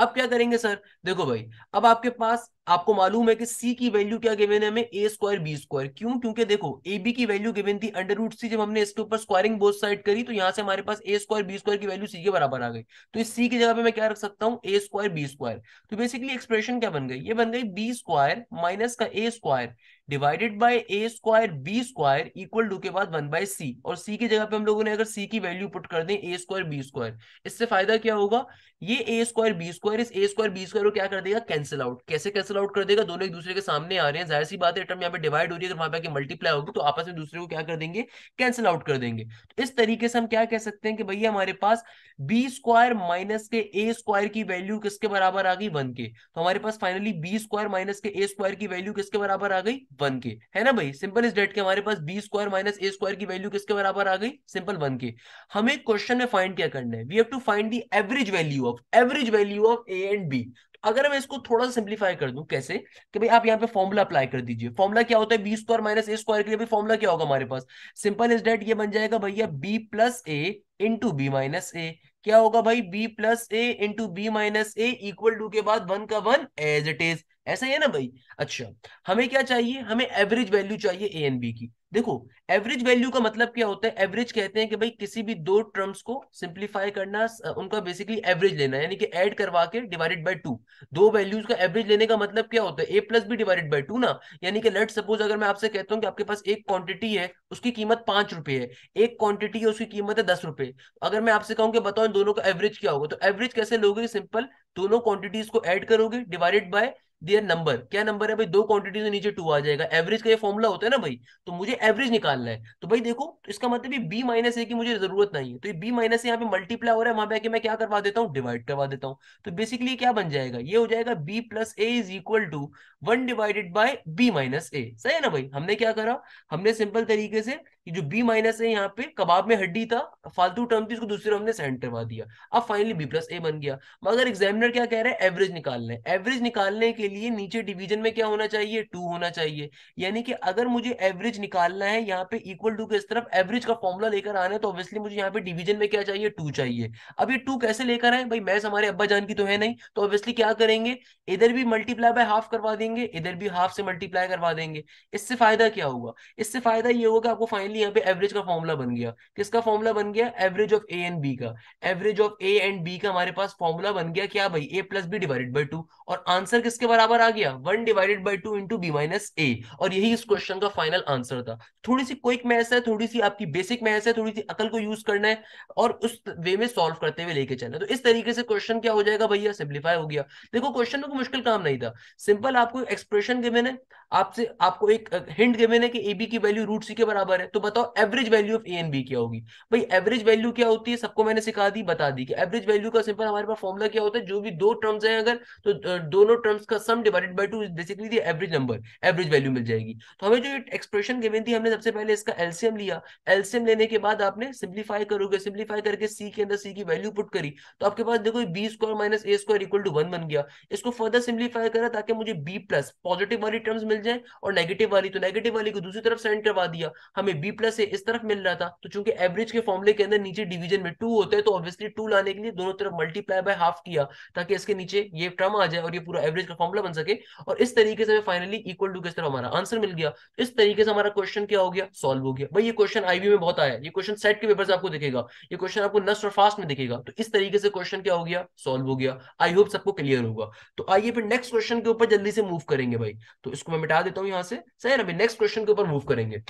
अब क्या करेंगे सर देखो भाई अब आपके पास आपको मालूम है कि सी की वैल्यू क्या गिवेन है हमें ए स्क्वायर बी स्क्वायर क्यों क्योंकि देखो ए बी की वैल्यू गिवेन थी अंडर रूट सी जब हमने इसके ऊपर स्क्वायरिंग बोथ साइड करी तो यहाँ से हमारे पास ए स्क्वायर बी स्क्वायर की वैल्यू सी के बराबर आ गई तो इस सी की जगह पे मैं क्या रख सकता हूँ ए स्क्वायर बी स्क्वायर तो बेसिकली एक्सप्रेशन क्या बन गई ये बन गई बी स्क्वायर माइनस का A square divided by A square B square equal to के बाद वन बाय सी और सी की जगह पे हम लोगों ने अगर सी की वैल्यू पुट कर दें ए स्क्वायर बी स्क्वायर इससे फायदा क्या होगा ये ए स्क्वायर बी स्क्वायर इस ए स्क्वायर बी स्क्वायर को क्या कर देगा कैंसिल आउट कैसे कैंसिल आउट कर देगा दोनों एक दूसरे के सामने आ रहे हैं जाहिर सी बात है टर्म यहाँ पे डिवाइड हो रही है वहां पे मल्टीप्लाई होगी तो आपस में दूसरे को क्या कर देंगे कैंसिल आउट कर देंगे तो इस तरीके से हम क्या कह सकते हैं कि भैया हमारे पास बी स्क्वायर माइनस के ए स्क्वायर की वैल्यू किसके बराबर आ गई वन के तो हमारे पास फाइनली बी स्क्वायर माइनस के ए स्क्वायर की वैल्यू किसके बराबर आ गई वन के है ना भाई सिंपल इज डेट के हमारे पास B square minus A square की वैल्यू किसके बराबर आ गई सिंपल वन के हमें क्वेश्चन में फाइंड क्या करना है we have to find the average value of average value of A and B अगर मैं इसको थोड़ा सा सिंप्लीफाई कर दूं कैसे कि भाई आप यहाँ पे फॉर्मूला अप्लाई कर दीजिए फॉर्मूला क्या होता है B square minus A square के लिए फॉर्मूला क्या होगा हमारे पास सिंपल इज डेट ये बन जाएगा भैया B plus A into B minus A क्या होगा भाई B plus A into B minus A equal to के बाद वन का वन एज इट इज ऐसा ही है ना भाई अच्छा हमें क्या चाहिए हमें एवरेज वैल्यू चाहिए ए एन बी की देखो एवरेज वैल्यू का मतलब क्या होता है एवरेज कहते हैं कि भाई किसी भी दो टर्म्स को सिंप्लीफाई करना उनका बेसिकली एवरेज लेना यानी कि ऐड करवा के डिवाइडेड बाय टू दो वैल्यूज का एवरेज लेने का मतलब क्या होता है ए plus B divided by two ना यानी कि लेट सपोज अगर मैं आपसे कहता हूँ कि आपके पास एक क्वांटिटी है उसकी कीमत पांच रुपए है एक क्वांटिटी है उसकी कीमत है दस रुपए अगर मैं आपसे कहूँ कि बताओ दोनों का एवरेज क्या होगा तो एवरेज कैसे लोगे सिंपल दोनों क्वांटिटीज को एड करोगे डिवाइडेड बाय दियर नंबर क्या नंबर है भाई दो क्वांटिटी से नीचे टू आ जाएगा एवरेज का ये फॉर्मूला होता है ना भाई तो मुझे एवरेज निकालना है तो भाई देखो तो इसका मतलब बी माइनस ए की मुझे जरूरत नहीं है तो ये बी माइनस यहाँ पे मल्टीप्लाई हो रहा है वहां पे आके मैं क्या करवा देता हूँ डिवाइड करवा देता हूँ तो बेसिकली क्या बन जाएगा ये हो जाएगा B plus A is equal to one divided by B minus A सही है ना भाई हमने क्या करा हमने सिंपल तरीके से कि जो बी माइनस है यहाँ पे कबाब में हड्डी था फालतू टर्म थी इसको दूसरे हमने सेंड करवा दिया अब फाइनली बी प्लस ए बन गया मगर एग्जामिनर क्या कह रहे हैं एवरेज निकालना है एवरेज निकालने के लिए नीचे डिवीजन में क्या होना चाहिए टू होना चाहिए यानी कि अगर मुझे एवरेज निकालना है यहाँ पे इक्वल टू के इस तरफ एवरेज का फॉर्मुला लेकर आना है तो ऑब्वियसली मुझे यहाँ पे डिवीजन में क्या चाहिए टू चाहिए अब ये टू कैसे लेकर आए भाई मैथ हमारे अब्बा जान की तो है नहीं तो ऑब्वियसली क्या करेंगे इधर भी मल्टीप्लाई बाय हाफ करवा देंगे इधर भी हाफ से मल्टीप्लाई करवा देंगे इससे फायदा क्या होगा इससे फायदा ये होगा आपको फाइनली फाइनली यहाँ पे एवरेज का फॉर्मूला बन गया किसका फॉर्मूला बन गया average of A and B का average of A and B का हमारे पास फॉर्मूला बन गया क्या भाई A plus B divided by two और आंसर किसके बराबर आ गया one divided by two into B minus A और यही इस क्वेश्चन का फाइनल आंसर था थोड़ी सी क्विक मैथ है थोड़ी सी आपकी बेसिक मैथ है थोड़ी सी अकल को यूज करना है और उस वे में सॉल्व करते हुए लेके चलना तो इस तरीके से क्वेश्चन क्या हो जाएगा भैया सिंप्लीफाई हो गया देखो क्वेश्चन में कोई मुश्किल काम नहीं था सिंपल आपको एक्सप्रेशन गिवन है आपसे आपको एक हिंट गिवन है कि एबी की वैल्यू रूट सी के बराबर है तो बताओ average value of A and B क्या होगी भाई एवरेज वैल्यू क्या होती है सबको मैंने सिखा दी बता दी कि एवरेज वैल्यू का सिंपल हमारे पास फॉर्मुला क्या होता है जो भी दो टर्म्स हैं अगर तो दोनों टर्म्स का sum divided by two basically average number average value मिल जाएगी तो हमें जो एक्सप्रेशन गिवन थी हमने सबसे पहले इसका एलसीएम लिया एलसीएम लेने के बाद आपने सिंप्लीफाई करोगे सिंप्लीफाई करके सी के अंदर सी की वैल्यू पुट करी तो आपके पास देखो B square minus A square equal to one बन गया इसको फर्दर सिंप्लीफाई करा ताकि मुझे बी प्लस पॉजिटिव वाली टर्म्स मिल जाए और नेगेटिव वाली तो नेगेटिव वाली को दूसरी तरफ सेंड करवा दिया हमें बी बी प्लस ए इस तरफ मिल रहा था तो चूंकि एवरेज के फॉर्मुले के अंदर नीचे डिवीजन में टू होता है तो ऑब्वियसली टू लाने के लिए दोनों तरफ मल्टीप्लाई बाय हाफ किया ताकि इसके नीचे ये टर्म आ जाए और ये पूरा एवरेज का फॉर्मुला बन सके और इस तरीके से फाइनली इक्वल टू किस तरह हमारा आंसर मिल गया इस तरीके से हमारा क्वेश्चन क्या हो गया सॉल्व हो गया भाई ये क्वेश्चन आईवी में बहुत आया ये क्वेश्चन सेट के पेपर से आपको दिखेगा ये क्वेश्चन आपको नस्ट और फास्ट में दिखेगा तो इस तरीके से क्वेश्चन क्या हो गया सोल्व हो गया आई होप सबको क्लियर होगा तो आइए फिर नेक्स्ट क्वेश्चन के ऊपर जल्दी से मूव करेंगे भाई तो इसको मैं मिटा देता हूँ यहाँ से सही अभी नेक्स्ट क्वेश्चन के ऊपर मूव करेंगे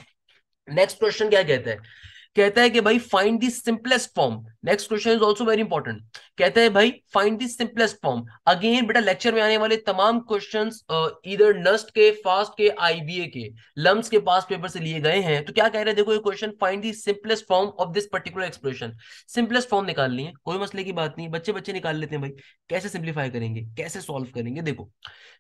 नेक्स्ट क्वेश्चन क्या कहता है कहता है कि भाई find the simplest form next question is also very important कहते हैं भाई find this simplest form again बेटा लेक्चर में आने वाले तमाम क्वेश्चन इधर नस्ट के फास्ट के आईबीए के लम्स के पास पेपर से लिए गए हैं तो क्या कह रहे हैं देखो ये question find the simplest form of this particular expression simplest form निकालनी है कोई मसले की बात नहीं बच्चे बच्चे निकाल लेते हैं भाई कैसे सिंप्लीफाई करेंगे कैसे सॉल्व करेंगे देखो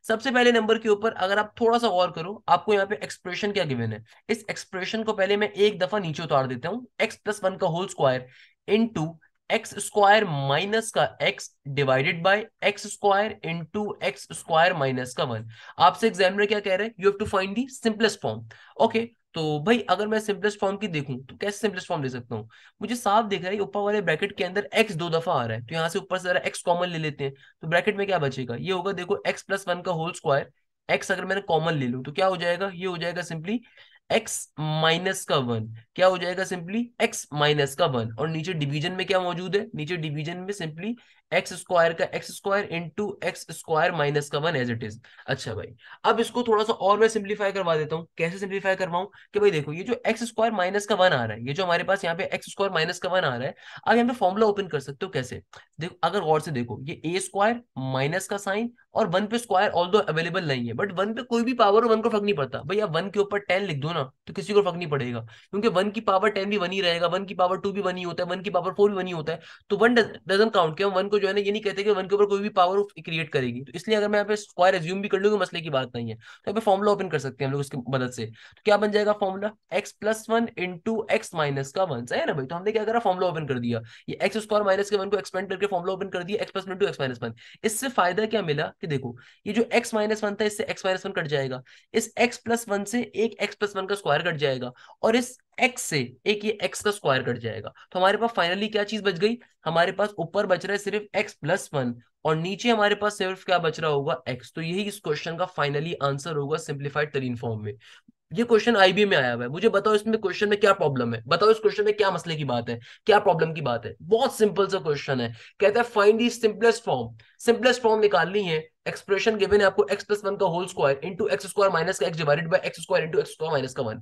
सबसे पहले नंबर के ऊपर अगर आप थोड़ा सा और करो आपको यहाँ पे एक्सप्रेशन क्या गिवेन है इस एक्सप्रेशन को पहले मैं एक दफा नीचे उतार देता हूँ एक्स प्लस वन का whole square into x square minus का X divided by X square into x square minus का वन आपसे एग्जामिनर क्या कह रहे हैं you have to find the simplest form okay तो भाई अगर मैं सिंपलेस्ट फॉर्म की देखूं तो कैसे सिंपलेस्ट फॉर्म ले सकता हूं मुझे साफ दिख रहा है ऊपर वाले ब्रैकेट के अंदर एक्स दो दफा आ रहा है तो यहाँ से ऊपर से एक्स कॉमन ले लेते हैं तो ब्रैकेट में क्या बचेगा ये होगा देखो एक्स प्लस वन का होल स्क्वायर एक्स अगर मैंने कॉमन ले लू तो क्या हो जाएगा ये हो जाएगा सिंपली एक्स माइनस का वन क्या हो जाएगा सिंपली एक्स माइनस का वन और नीचे डिवीजन में क्या मौजूद है नीचे डिवीजन में सिंपली एक्स स्क्वायर का x square into x square minus का वन एज इट इज अच्छा भाई अब इसको थोड़ा सा और मैं सिंप्लीफाई करवा देता हूँ कैसे सिंप्लीफाई करवाऊ कि भाई देखो ये जो एक्स स्क्वायर माइनस का वन आ रहा है ये जो हमारे पास यहाँ पे एक्स स्क्वायर माइनस का वन आ रहा है अब यहाँ पे फॉर्मुला ओपन कर सकते हो कैसे देखो अगर गौर से देखो ये ए स्क्वायर माइनस का साइन और वन पे स्क्वायर ऑल अवेलेबल नहीं है बट वन पे कोई भी पावर वन को फर्क नहीं पड़ता भैया वन के ऊपर टेन लिख दो ना तो किसी को फर्क नहीं पड़ेगा क्योंकि वन की पावर टेन भी वन ही रहेगा वन की पावर टू भी वन ही होता है वन की पावर फोर भी वन ही होता है तो वन डजन काउंट किया वन को जो है ना ये नहीं कहते कि वन के ऊपर कोई भी पावर क्रिएट करेगी तो इसलिए अगर मैं यहाँ पे स्क्वायर एज्यूम भी कर लूँ मसले की बात नहीं है तो यहाँ पे फॉर्मुला ओपन कर सकते हैं हम लोग उसकी मदद से तो क्या बन जाएगा formula X plus one into x minus का वन सही है ना भाई तो हमने क्या करा फॉर्मुला ओपन कर दिया ये एक्स स्क्वायर माइनस के वन को एक्सपेंड करके फॉर्मुला ओपन कर दिया X plus one to X minus one इससे फायदा क्या मिला कि देखो ये जो एक्स माइनस वन था इससे एक्स माइनस वन कट जाएगा इस एक्स प्लस वन से एक एक्स प्लस वन का स्क्वायर कट जाएगा और इस एक्स से एक ये एक्स का स्क्वायर कट जाएगा तो हमारे पास फाइनली क्या चीज बच गई हमारे पास ऊपर बच रहा है सिर्फ एक्स प्लस वन और नीचे हमारे पास सिर्फ क्या बच रहा होगा एक्स तो यही इस क्वेश्चन का फाइनली आंसर होगा सिंप्लीफाइड तरीन फॉर्म में ये क्वेश्चन आईबी में आया हुआ है मुझे बताओ इसमें क्वेश्चन में क्या प्रॉब्लम है बताओ इस क्वेश्चन में क्या मसले की बात है क्या प्रॉब्लम की बात है बहुत सिंपल सा क्वेश्चन है कहता है find the simplest form simplest form निकालनी है एक्सप्रेशन गिवन है आपको x प्लस वन का whole square into x square minus का X divided by X square into x square minus का वन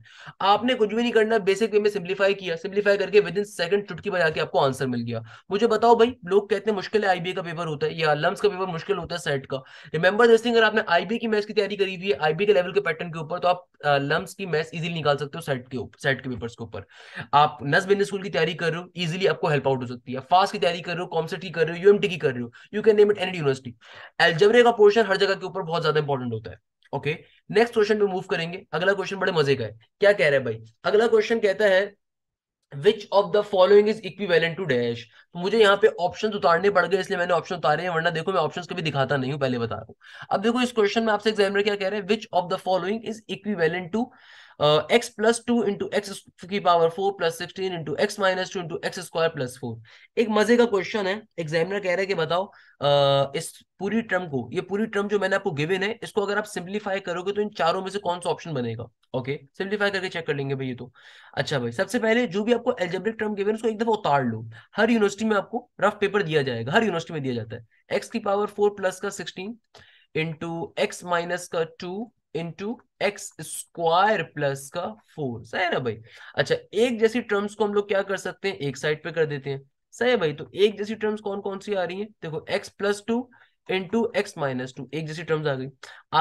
आपने कुछ भी नहीं करना बेसिक वे में सिंप्लीफाई किया सिंप्लीफाई करके विद इन सेकंड चुटकी बजा के आपको आंसर मिल गया मुझे बताओ भाई लोग कहते हैं मुश्किल है आईबी का पेपर होता है या लम्स का पेपर मुश्किल होता है सेट का रिमेंबर दिस थिंग अगर आपने आईबी की मैथ्स की तैयारी करी हुई है आईबी के लेवल के पैटर्न के ऊपर तो आप लम्स की मैथ्स इजीली निकाल सकते हो सेट के ऊपर सेट के पेपर्स के ऊपर आप नस बिजनेस स्कूल की तैयारी कर रहे हो इजीली आपको हेल्प आउट हो सकती है फास्ट की तैयारी कर रहे हो कॉम्सेट की कर रहे हो यूएमटी की कर रहे हो you can name it any university algebra का पोर्शन हर जगह के ऊपर बहुत ज्यादा इंपॉर्टेंट होता है ओके नेक्स्ट क्वेश्चन पे मूव करेंगे अगला क्वेश्चन बड़े मजे का है क्या कह रहे हैं भाई अगला क्वेश्चन कहता है which of the following is equivalent to dash तो मुझे यहाँ पे ऑप्शन उतारने पड़ गए इसलिए मैंने ऑप्शन उतारे हैं वरना देखो मैं ऑप्शन कभी दिखाता नहीं हूँ पहले बता रहा हूँ अब देखो इस क्वेश्चन में आपसे एग्जामिनर क्या कह रहे हैं which of the following is equivalent to x plus two into X की power four plus sixteen into x minus two into x square plus four एक मजे का क्वेश्चन है एग्जामिनर कह रहे हैं कि बताओ uh, इस पूरी टर्म को ये पूरी टर्म जो मैंने आपको गिवन है इसको अगर आप सिंप्लीफाई करोगे तो इन चारों में से कौन सा ऑप्शन बनेगा ओके सिंप्लीफाई करके चेक कर लेंगे भाई ये तो अच्छा भाई सबसे पहले जो भी आपको एल्जेब्रिक टर्म गिवन उसको एक दफा उतार लो हर यूनिवर्सिटी में आपको रफ पेपर दिया जाएगा हर यूनिवर्सिटी में दिया जाता है एक्स की पावर फोर प्लस का सिक्सटीन इंटू एक्स माइनस का two into x square plus का फोर सही है ना भाई अच्छा एक जैसी टर्म्स को हम लोग क्या कर सकते हैं एक साइड पे कर देते हैं सही है भाई तो एक जैसी टर्म्स कौन कौन सी आ रही है देखो X plus two into x minus two एक जैसी टर्म्स आ गई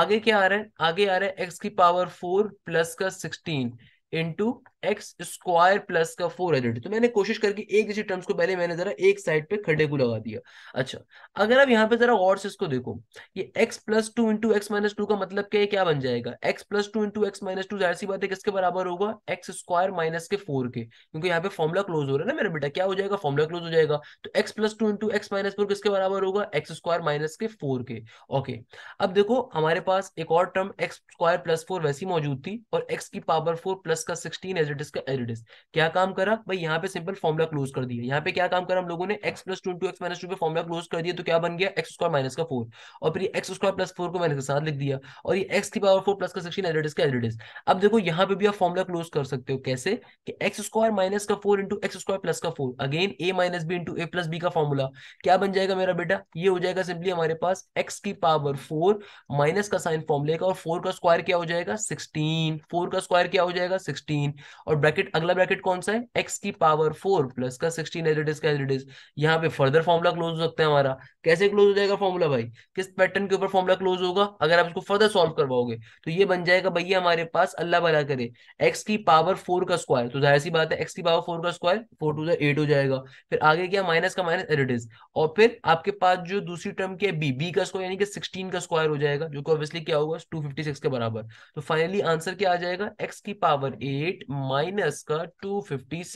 आगे क्या आ रहा है आगे आ रहा है एक्स की पावर फोर प्लस का sixteen into x square plus का फोर आइडेंटिटी तो मैंने कोशिश करके एक जैसे टर्म्स को पहले मैंने जरा एक साइड पे खड़े को लगा दिया अच्छा अगर आप यहाँ पे जरा और से इसको देखो ये X plus two into x minus two का मतलब क्या है क्या बन जाएगा X plus two into x minus two जाहिर सी बात है किसके बराबर होगा एक्स स्क्वायर माइनस के फोर के क्योंकि यहाँ पे फॉर्मुला क्लोज हो रहा है ना मेरा बेटा क्या हो जाएगा फॉर्मुला क्लोज हो जाएगा तो x plus two into x minus four किसके बराबर होगा एक्स स्क्वायर माइनस के फोर के ओके अब देखो हमारे पास एक और term X square plus four वैसी मौजूद थी और एक्स की पावर फोर प्लस का सिक्सटीन माइनस का रेडियस क्या काम करा भाई यहाँ पे सिंपल फॉर्मुला क्लोज कर दिया यहाँ पे क्या काम करा हम लोगों ने X plus two to X minus two पे फॉर्मुला क्लोज कर दिया तो क्या बन गया एक्स स्क्वायर माइनस का फोर और फिर एक्स स्क्वायर प्लस फोर को माइनस के साथ लिख दिया और ये एक्स की पावर फोर प्लस का सिक्सटीन रेडियस का रेडियस अब देखो यहाँ पे भी आप फॉर्मुला क्लोज कर सकते हो कैसे कि एक्स स्क्वायर माइनस का four into x square plus का four again A minus B into A plus B का फॉर्मुला क्या बन जाएगा मेरा बेटा ये हो जाएगा सिंपली हमारे पास एक्स की पावर फोर माइनस का साइन फॉर्मूले का और फोर का स्क्वायर क्या हो जाएगा सिक्सटीन फोर का स्क्वायर क्या हो जाएगा सिक्सटीन और ब्रैकेट अगला ब्रैकेट कौन सा है एक्स की पावर फोर प्लस का सिक्सटीन एज इट इज का एज इट इज यहाँ पे फर्दर फॉर्मुला क्लोज हो सकता है हमारा कैसे क्लोज हो जाएगा फॉर्मुला भाई किस पैटर्न के ऊपर फॉर्मुला क्लोज होगा अगर आप इसको फर्दर सॉल्व करवाओगे तो ये बन जाएगा भैया हमारे पास अल्लाह भला करे एक्स की पावर फोर का स्क्वायर तो जाहिर सी बात है एक्स की पावर फोर का स्क्वायर फोर टू एट हो जाएगा फिर आगे क्या माइनस का माइनस एज इट इज और फिर आपके पास जो दूसरी टर्म की बी बी का स्क्वायर यानी कि सिक्सटीन का स्क्वायर हो जाएगा जो कि ऑब्वियसली क्या होगा टू फिफ्टी सिक्स के बराबर तो फाइनली आंसर क्या आ जाएगा एक्स की पावर एट माइनस का 256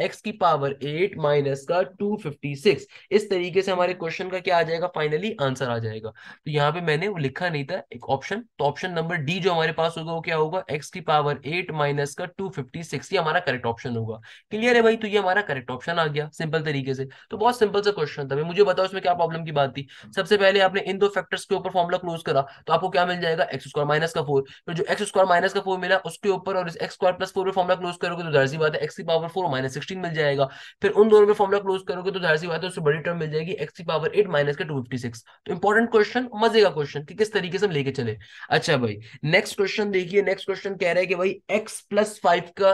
एक्स की पावर 8 माइनस का 256 इस तरीके से हमारे क्वेश्चन का क्या आ जाएगा फाइनली आंसर आ जाएगा तो यहाँ पे मैंने वो लिखा नहीं था एक ऑप्शन तो ऑप्शन नंबर डी जो हमारे पास होगा वो क्या होगा एक्स की पावर एट माइनस का टू फिफ्टी सिक्स ये हमारा करेक्ट ऑप्शन होगा क्लियर है भाई तो ये हमारा करेक्ट ऑप्शन आ गया सिंपल तरीके से तो बहुत सिंपल सा क्वेश्चन था मुझे बताओ उसमें क्या प्रॉब्लम की बात थी सबसे पहले आपने इन दो फैक्टर्स के ऊपर फॉर्मुला क्लोज करा तो आपको क्या मिल जाएगा एक्स स्क्वायर माइनस का फोर तो फिर जो एक्स स्क्वायर माइनस का फोर मिला उसके ऊपर और इस x square plus four formula close करोगे तो जाहिर सी बात है एक्स की पावर फोर माइनस सिक्सटीन मिल जाएगा फिर उन दोनों में फॉर्मला क्लोज करोगे तो जाहिर सी बात है उससे बड़ी टर्म मिल जाएगी एक्स की पावर एट माइनस का टू फिफ्टी सिक्स तो इंपॉर्टेंट क्वेश्चन मजे का क्वेश्चन कि किस तरीके से हम लेके चले अच्छा भाई नेक्स्ट क्वेश्चन देखिए नेक्स्ट क्वेश्चन कह रहे हैं कि भाई एक्स प्लस फाइव का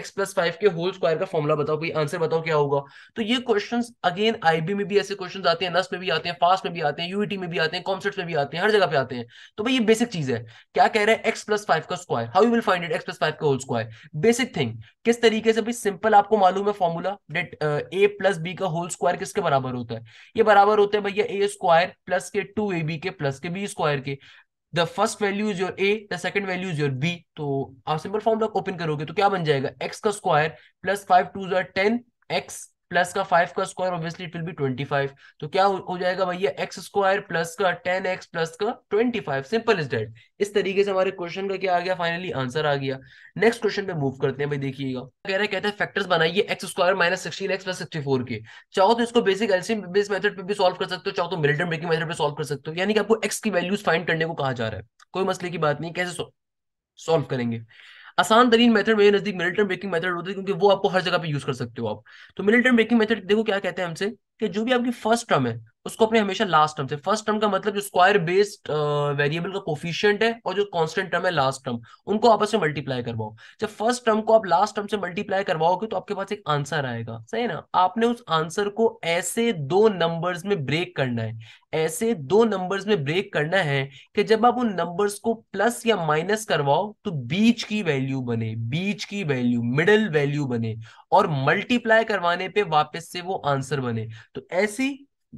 एक्स प्लस फाइव के होल स्क्वायर का फॉर्मला बताओ कोई आंसर बताओ क्या होगा तो ये क्वेश्चन अगेन आईबी में भी ऐसे क्वेश्चन आते हैं नस में भी आते हैं फास्ट में भी आते हैं यूईटी में भी आते हैं कॉम्सेट में भी आते हैं हर जगह पे आते हैं तो भाई ये बेसिक चीज है क्या कह रहे हैं एक्स प्लस फाइव का square how you will find it x plus five का होल स्क्वायर बेसिक थिंग किस तरीके से भी सिंपल आपको मालूम है formula that a plus B का होल स्क्वायर किसके बराबर होता है ये बराबर होते हैं भैया ए स्क्वायर प्लस के टू ए बी के प्लस के बी स्क्वायर के the first value is your a the second value is your b तो आप सिंपल फॉर्मूला ओपन करोगे तो क्या बन जाएगा एक्स का स्क्वायर प्लस फाइव टू जो टेन एक्स प्लस का फाइव का square obviously it will be twenty five तो क्या हो, जाएगा भैया एक्स स्क्वायर प्लस का टेन एक्स प्लस का twenty five simple is that इस तरीके से हमारे क्वेश्चन का क्या आ गया फाइनली आंसर आ गया नेक्स्ट क्वेश्चन पे मूव करते हैं भाई देखिएगा कह रहे कहते हैं फैक्टर्स बनाइए x square minus sixteen x plus sixty four के चाहो तो इसको बेसिक एलसीएम बेस मेथड पे भी सॉल्व कर सकते हो चाहो तो मिल्टन ब्रेकिंग मेथड पे सॉल्व कर सकते हो यानी कि आपको एक्स की वैल्यूज फाइंड करने को कहा जा रहा है कोई मसले की बात नहीं कैसे सॉल्व करेंगे आसान तरीन मेथड मेरे नजदीक मिनट टर्म ब्रेकिंग मेथड होती है क्योंकि वो आपको हर जगह पे यूज कर सकते हो आप तो मिनट टर्म ब्रेकिंग मेथड देखो क्या कहते हैं हमसे कि जो भी आपकी फर्स्ट टर्म है उसको अपने हमेशा लास्ट टर्म से फर्स्ट टर्म का मतलब जो स्क्वायर बेस्ड वेरिएबल का कोफिशियंट है और जो कांस्टेंट टर्म है लास्ट टर्म उनको आपस में मल्टीप्लाई करवाओ जब फर्स्ट टर्म को आप लास्ट टर्म से मल्टीप्लाई करवाओगे तो आपके पास एक आंसर आएगा सही ना आपने उस आंसर को ऐसे दो नंबर में ब्रेक करना है ऐसे दो नंबर में ब्रेक करना है कि जब आप उन नंबर्स को प्लस या माइनस करवाओ तो बीच की वैल्यू बने बीच की वैल्यू मिडल वैल्यू बने और मल्टीप्लाई करवाने पे वापस से वो आंसर बने तो ऐसी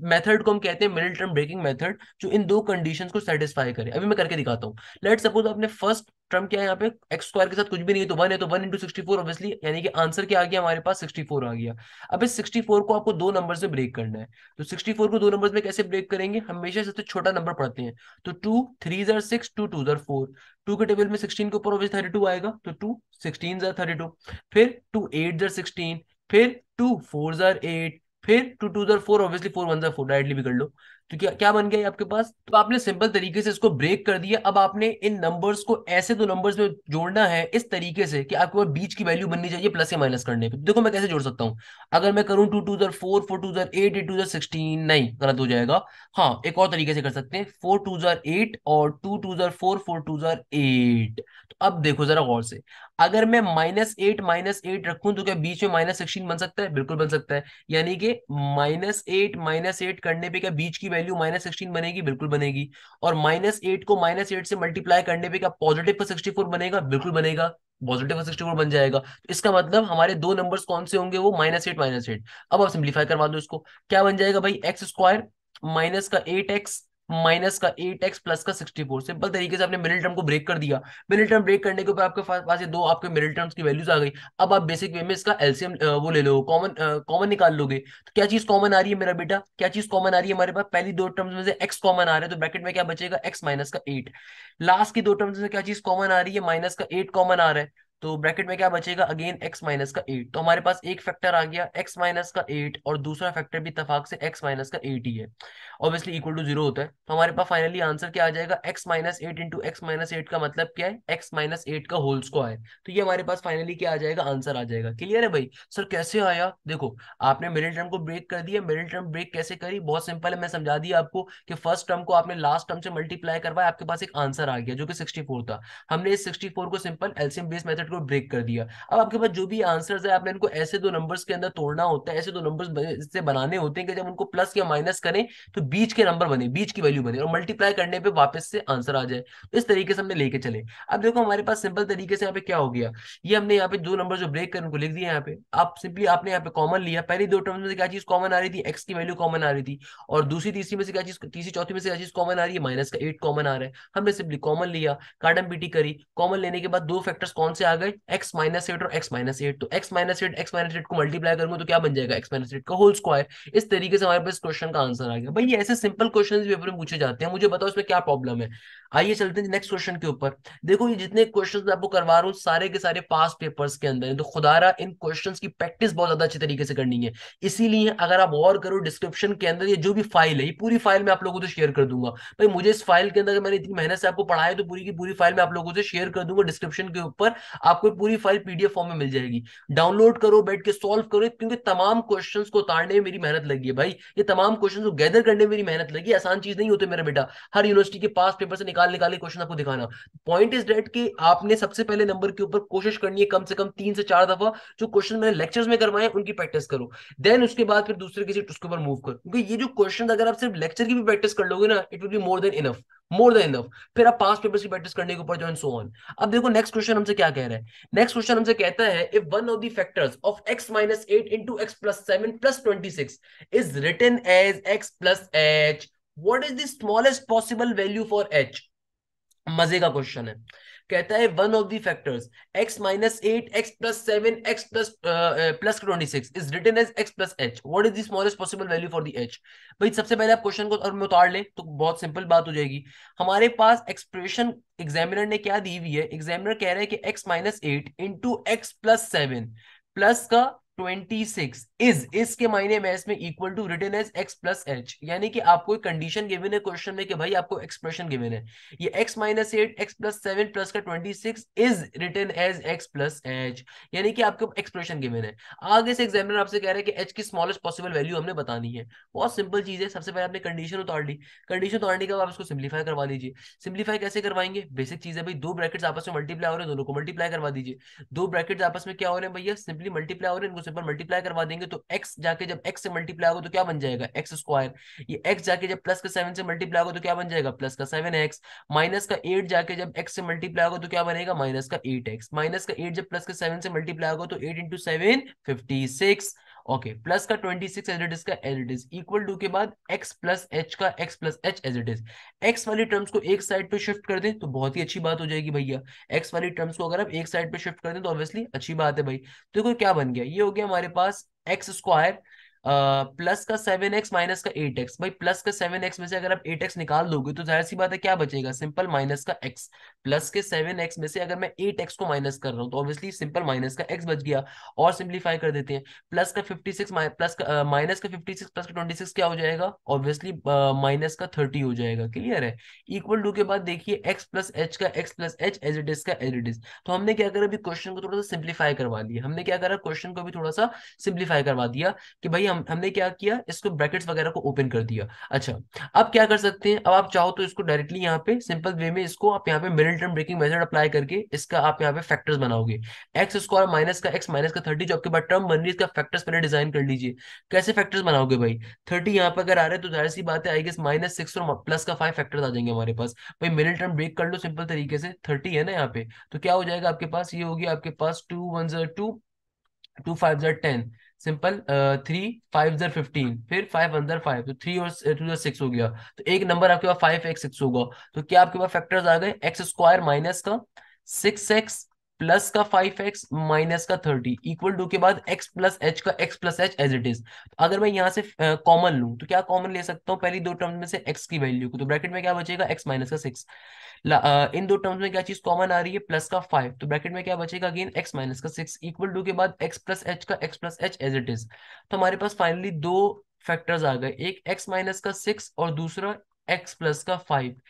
मेथड को हम कहते हैं मिडिल टर्म ब्रेकिंग मेथड जो इन दो कंडीशंस को सेटिस्फाई करे अभी मैं करके दिखाता हूँ लेट सपोज आपने फर्स्ट टर्म क्या है यहाँ पे एक्स स्क्वायर के साथ कुछ भी नहीं है तो वन है तो one into sixty four obviously यानी कि आंसर क्या आ गया हमारे पास सिक्सटी फोर आ गया अब इस सिक्सटी फोर को आपको दो नंबर से ब्रेक करना है तो सिक्सटी फोर को दो नंबर में कैसे ब्रेक करेंगे हमेशा सबसे छोटा नंबर पढ़ते हैं तो टू थ्री जर सिक्स टू टू जर फोर टू के टेबल में सिक्सटीन के ऊपर ऑब्वियसली थर्टी टू आएगा तो टू सिक्सटीन जर थर्टी टू फिर टू एट जर सिक्सटीन फिर टू फोर जर एट फिर टू टू दर फोर ऑब्वियसली फोर वन दर फोर डायरेक्टली भी कर लो तो क्या क्या बन गया आपके पास तो आपने सिंपल तरीके से इसको ब्रेक कर दिया अब आपने इन नंबर्स को ऐसे दो नंबर्स में जोड़ना है इस तरीके से कि आपके पास बीच की वैल्यू बननी चाहिए प्लस या माइनस करने पे देखो मैं कैसे जोड़ सकता हूँ अगर मैं करूँ टू टू दर फोर फोर टू दर एट एट टू दर सिक्सटीन नहीं गलत हो जाएगा हाँ एक और तरीके से कर सकते हैं फोर टू जर एट और टू टू जर फोर फोर टू जर एट अब देखो जरा गौर से अगर मैं माइनस एट माइनस एट रखूं तो क्या बीच में माइनस सिक्सटीन बन सकता है बिल्कुल बन सकता है यानी कि माइनस एट माइनस एट करने पे क्या बीच की वैल्यू माइनस सिक्सटीन बनेगी बिल्कुल बनेगी और माइनस एट को माइनस एट से मल्टीप्लाई करने पे क्या पॉजिटिव का सिक्सटी फोर बनेगा बिल्कुल बनेगा पॉजिटिव का सिक्सटी फोर बन जाएगा तो इसका मतलब हमारे दो नंबर कौन से होंगे वो माइनस एट माइनस एट अब आप सिंप्लीफाई करवा दो इसको क्या बन जाएगा भाई एक्स स्क्वायर माइनस का एट एक्स माइनस का एट एक्स प्लस का सिक्सटी फोर सिंपल तरीके से आपने मिडिल टर्म को ब्रेक कर दिया मिडिल टर्म ब्रेक करने के ऊपर आपके पास ये दो आपके मिडिल टर्म्स की वैल्यूज आ गई अब आप बेसिक वे में इसका एलसीएम वो ले लो कॉमन कॉमन निकाल लोगे तो क्या चीज कॉमन आ रही है मेरा बेटा क्या चीज कॉमन आ रही है हमारे पास पहली दो टर्म्स में से एक्स कॉमन आ रहा है तो ब्रैकेट में क्या बचेगा एक्स माइनस का एट लास्ट की दो टर्म्स में क्या चीज कॉमन आ रही है माइनस का एट कॉमन आ रहा है तो ब्रैकेट में क्या बचेगा अगेन एक्स माइनस का एट तो हमारे पास एक फैक्टर आ गया एक्स माइनस का एट और दूसरा फैक्टर भी तफाक से एक्स माइनस का एट ही है ऑब्वियसली इक्वल टू जीरो होता है तो हमारे पास फाइनली आंसर क्या आ जाएगा x minus eight into x minus eight का मतलब क्या है एक्स माइनस एट का होल स्क्वायर तो ये हमारे पास फाइनली क्या आ जाएगा आंसर आ जाएगा क्लियर है भाई सर कैसे आया देखो आपने मिडिल टर्म को ब्रेक कर दिया मिडिल टर्म ब्रेक कैसे करी बहुत सिंपल है मैं समझा दिया आपको कि फर्स्ट टर्म को आपने लास्ट टर्म से मल्टीप्लाई करवाया आपके पास एक आंसर आ गया जो कि सिक्सटी था हमने इस सिक्सटी को सिंपल एल्सियम बेस मेथड को ब्रेक कर दिया अब आपके पास जो भी आंसर है आपने इनको ऐसे दो नंबर्स के अंदर तोड़ना होता है ऐसे दो नंबर्स से बनाने होते हैं कि जब उनको प्लस या माइनस करें तो बीच के नंबर बने बीच की वैल्यू बने और मल्टीप्लाई करने पर वापस से आंसर आ जाए तो इस तरीके से हमने लेके चले अब देखो हमारे पास सिंपल तरीके से यहाँ पे क्या हो गया ये हमने यहाँ पे दो नंबर जो ब्रेक कर उनको लिख दिया यहाँ पे आप सिंपली आपने यहाँ पे कॉमन लिया पहली दो टर्म से क्या चीज कॉमन आ रही थी एक्स की वैल्यू कॉमन आ रही थी और दूसरी तीसरी में से क्या चीज तीसरी चौथी में से क्या चीज कॉमन आ रही है माइनस का एट कॉमन आ रहा है हमने सिंपली कॉमन लिया कार्डम पीटी करी कॉमन लेने के बाद दो फैक्टर्स कौन से आ आ गए एक्स माइनस एट और एक्स माइनस एट तो x minus eight x minus eight को मल्टीप्लाई करूंगा तो क्या बन जाएगा एक्स माइनस एट का होल स्क्वायर इस तरीके से हमारे पास क्वेश्चन का आंसर आ गया भाई ये ऐसे सिंपल क्वेश्चन पेपर में पूछे जाते हैं मुझे बताओ इसमें क्या प्रॉब्लम है आइए चलते हैं नेक्स्ट क्वेश्चन के ऊपर देखो ये जितने क्वेश्चन आपको करवा रहा हूँ सारे के सारे पास पेपर्स के अंदर तो खुदारा इन क्वेश्चन की प्रैक्टिस बहुत ज्यादा अच्छे तरीके से करनी है इसीलिए अगर आप और करो डिस्क्रिप्शन के अंदर ये जो भी फाइल है ये पूरी फाइल में आप लोगों से शेयर कर दूंगा भाई मुझे इस फाइल के अंदर मैंने इतनी मेहनत से आपको पढ़ाया तो पूरी की पूरी फाइल में आप लोगों से शेयर कर दूंगा डिस्क्रिप्शन के ऊपर आपको पूरी फाइल पीडीएफ फॉर्म में मिल जाएगी डाउनलोड करो बैठ के सॉल्व करो क्योंकि तमाम क्वेश्चन को उतारने में मेरी मेहनत लगी है भाई ये तमाम क्वेश्चन को गैदर करने में मेरी मेहनत लगी आसान चीज नहीं होती मेरा बेटा हर यूनिवर्सिटी के पास पेपर से निकाल निकाल निकाल के क्वेश्चन आपको दिखाना पॉइंट इज डेट कि आपने सबसे पहले नंबर के ऊपर कोशिश करनी है कम से कम तीन से चार दफा जो क्वेश्चन मैंने लेक्चर्स में करवाए उनकी प्रैक्टिस करो देन उसके बाद फिर दूसरे किसी उसके ऊपर मूव करो क्योंकि ये जो क्वेश्चन अगर आप सिर्फ लेक्चर की भी प्रैक्टिस कर लोगे ना it will be more than enough more than enough फिर आप पास पेपर की प्रैक्टिस करने के ऊपर जो सो ऑन अब देखो नेक्स्ट क्वेश्चन हमसे क्या कह रहा है नेक्स्ट क्वेश्चन हमसे कहता है if one of the factors of x eight into x plus seven plus twenty six is written as x plus h what is the smallest possible value for h मजे का question है कहता है one of the factors x minus eight x plus seven x plus plus twenty six is written as x plus h what is the smallest possible value for the h भाई सबसे पहले आप question को और उतार लें तो बहुत सिंपल बात हो जाएगी हमारे पास एक्सप्रेशन एग्जामिनर ने क्या दी हुई है एग्जामिनर कह रहे हैं कि x minus eight into x plus seven plus का ट्वेंटी सिक्स इज इज के मायने में इसमें equal to written as x plus h यानी कि आपको कंडीशन गिवन है क्वेश्चन में कि भाई आपको एक्सप्रेशन गिवन है ये x minus eight x plus seven plus का twenty six is written as x plus h यानी कि आपको एक्सप्रेशन गिवन है आगे से एग्जामिनर आपसे कह रहे हैं कि एच की स्मॉलेस्ट पॉसिबल वैल्यू हमने बतानी है बहुत सिंपल चीज है सबसे पहले आपने कंडीशन उतार ली कंडीशन उतारने के बाद आप उसको सिंप्लीफाई करवा दीजिए सिंप्लीफाई कैसे करवाएंगे बेसिक चीज है भाई दो ब्रैकेट आपस में मल्टीप्लाई हो रहे हैं दोनों को मल्टीप्लाई करवा दीजिए दो ब्रैकेट आपस में क्या हो रहे हैं भैया सिंपली मल्टीप्लाई हो रहे हैं इनको सिंपल मल्टीप्लाई करवा देंगे तो तो एक्स जाके जब एक्स से मल्टीप्लाई होगा तो क्या बन जाएगा एक्स स्क्वायर ये एक्स जाके जब प्लस का सेवन से मल्टीप्लाई होगा तो क्या बन जाएगा प्लस का सेवन एक्स माइनस का एट जाके जब एक्स से मल्टीप्लाई होगा तो क्या बनेगा माइनस का एट एक्स माइनस का एट जब प्लस का सेवन से मल्टीप्लाई होगा तो eight into seven fifty six okay plus का twenty six as it is का as it is equal to के बाद एक्स प्लस एच का x plus h as it is x वाली टर्म्स को एक साइड पे शिफ्ट कर दें तो बहुत ही अच्छी बात हो जाएगी भैया एक्स वाली टर्म्स को अगर आप एक साइड पे शिफ्ट कर दें तो ऑब्वियसली अच्छी बात है भाई तो देखो क्या बन गया ये हो गया हमारे पास एक्स स्क्वायर प्लस का सेवन एक्स माइनस का एट एक्स भाई प्लस का सेवन एक्स में से अगर आप एट एक्स निकाल दोगे तो जाहिर सी बात है क्या बचेगा सिंपल माइनस का एक्स प्लस के सेवन एक्स में से अगर मैं एट एक्स को माइनस कर रहा हूँ तो ऑब्वियसली सिंपल माइनस का एक्स बच गया और सिंप्लीफाई कर देते हैं प्लस का फिफ्टी सिक्स प्लस का माइनस का फिफ्टी सिक्स प्लस का ट्वेंटी सिक्स क्या हो जाएगा ऑब्वियसली माइनस का थर्टी हो जाएगा क्लियर है इक्वल टू के बाद देखिए एक्स प्लस एच का x plus h as it is का एज इट इज तो हमने क्या करा अभी क्वेश्चन को थोड़ा सा सिंप्लीफाई करवा लिया हमने क्या करा क्वेश्चन को भी थोड़ा सा सिंप्लीफाई करवा दिया कि भाई हम हमने क्या किया इसको ब्रैकेट्स वगैरह को ओपन कर दिया अच्छा अब क्या कर सकते हैं अब आप चाहो तो इसको डायरेक्टली यहाँ पे सिंपल वे में इसको आप यहाँ पे middle term breaking method apply करके इसका आप यहाँ पे फैक्टर्स बनाओगे एक्स स्क्वायर माइनस का एक्स माइनस का थर्टी जो आपके पास टर्म बन रही है इसका फैक्टर्स पहले डिजाइन कर लीजिए कैसे फैक्टर्स बनाओगे भाई थर्टी यहाँ पर अगर आ रहे तो जाहिर सी बात है आई गेस माइनस सिक्स और प्लस का फाइव फैक्टर्स आ जाएंगे हमारे पास भाई मिडिल टर्म ब्रेक कर लो सिंपल तरीके से थर्टी है ना यहाँ पे तो क्या हो जाएगा आपके पास ये होगी आपके पास टू वन जर टू टू फाइव जर टेन सिंपल थ्री फाइव जर फिफ्टीन फिर फाइव अंदर फाइव तो थ्री और टू जर सिक्स हो गया तो एक नंबर आपके पास फाइव एक्स सिक्स होगा तो क्या आपके पास फैक्टर्स आ गए एक्स स्क्वायर माइनस का सिक्स एक्स प्लस का फाइव एक्स माइनस का थर्टी इक्वल टू के बाद एक्स प्लस एच का x plus h as it is अगर मैं यहाँ से कॉमन लू तो क्या कॉमन ले सकता हूँ पहली दो टर्म्स में से एक्स की वैल्यू को तो ब्रैकेट में क्या बचेगा एक्स माइनस का सिक्स इन दो टर्म्स में क्या चीज कॉमन आ रही है प्लस का फाइव तो ब्रैकेट में क्या बचेगा अगेन एक्स माइनस का सिक्स इक्वल टू के बाद एक्स प्लस एच का x plus h as it is तो हमारे पास फाइनली दो फैक्टर्स आ गए एक एक्स माइनस का सिक्स और दूसरा एक्स प्लस का फाइव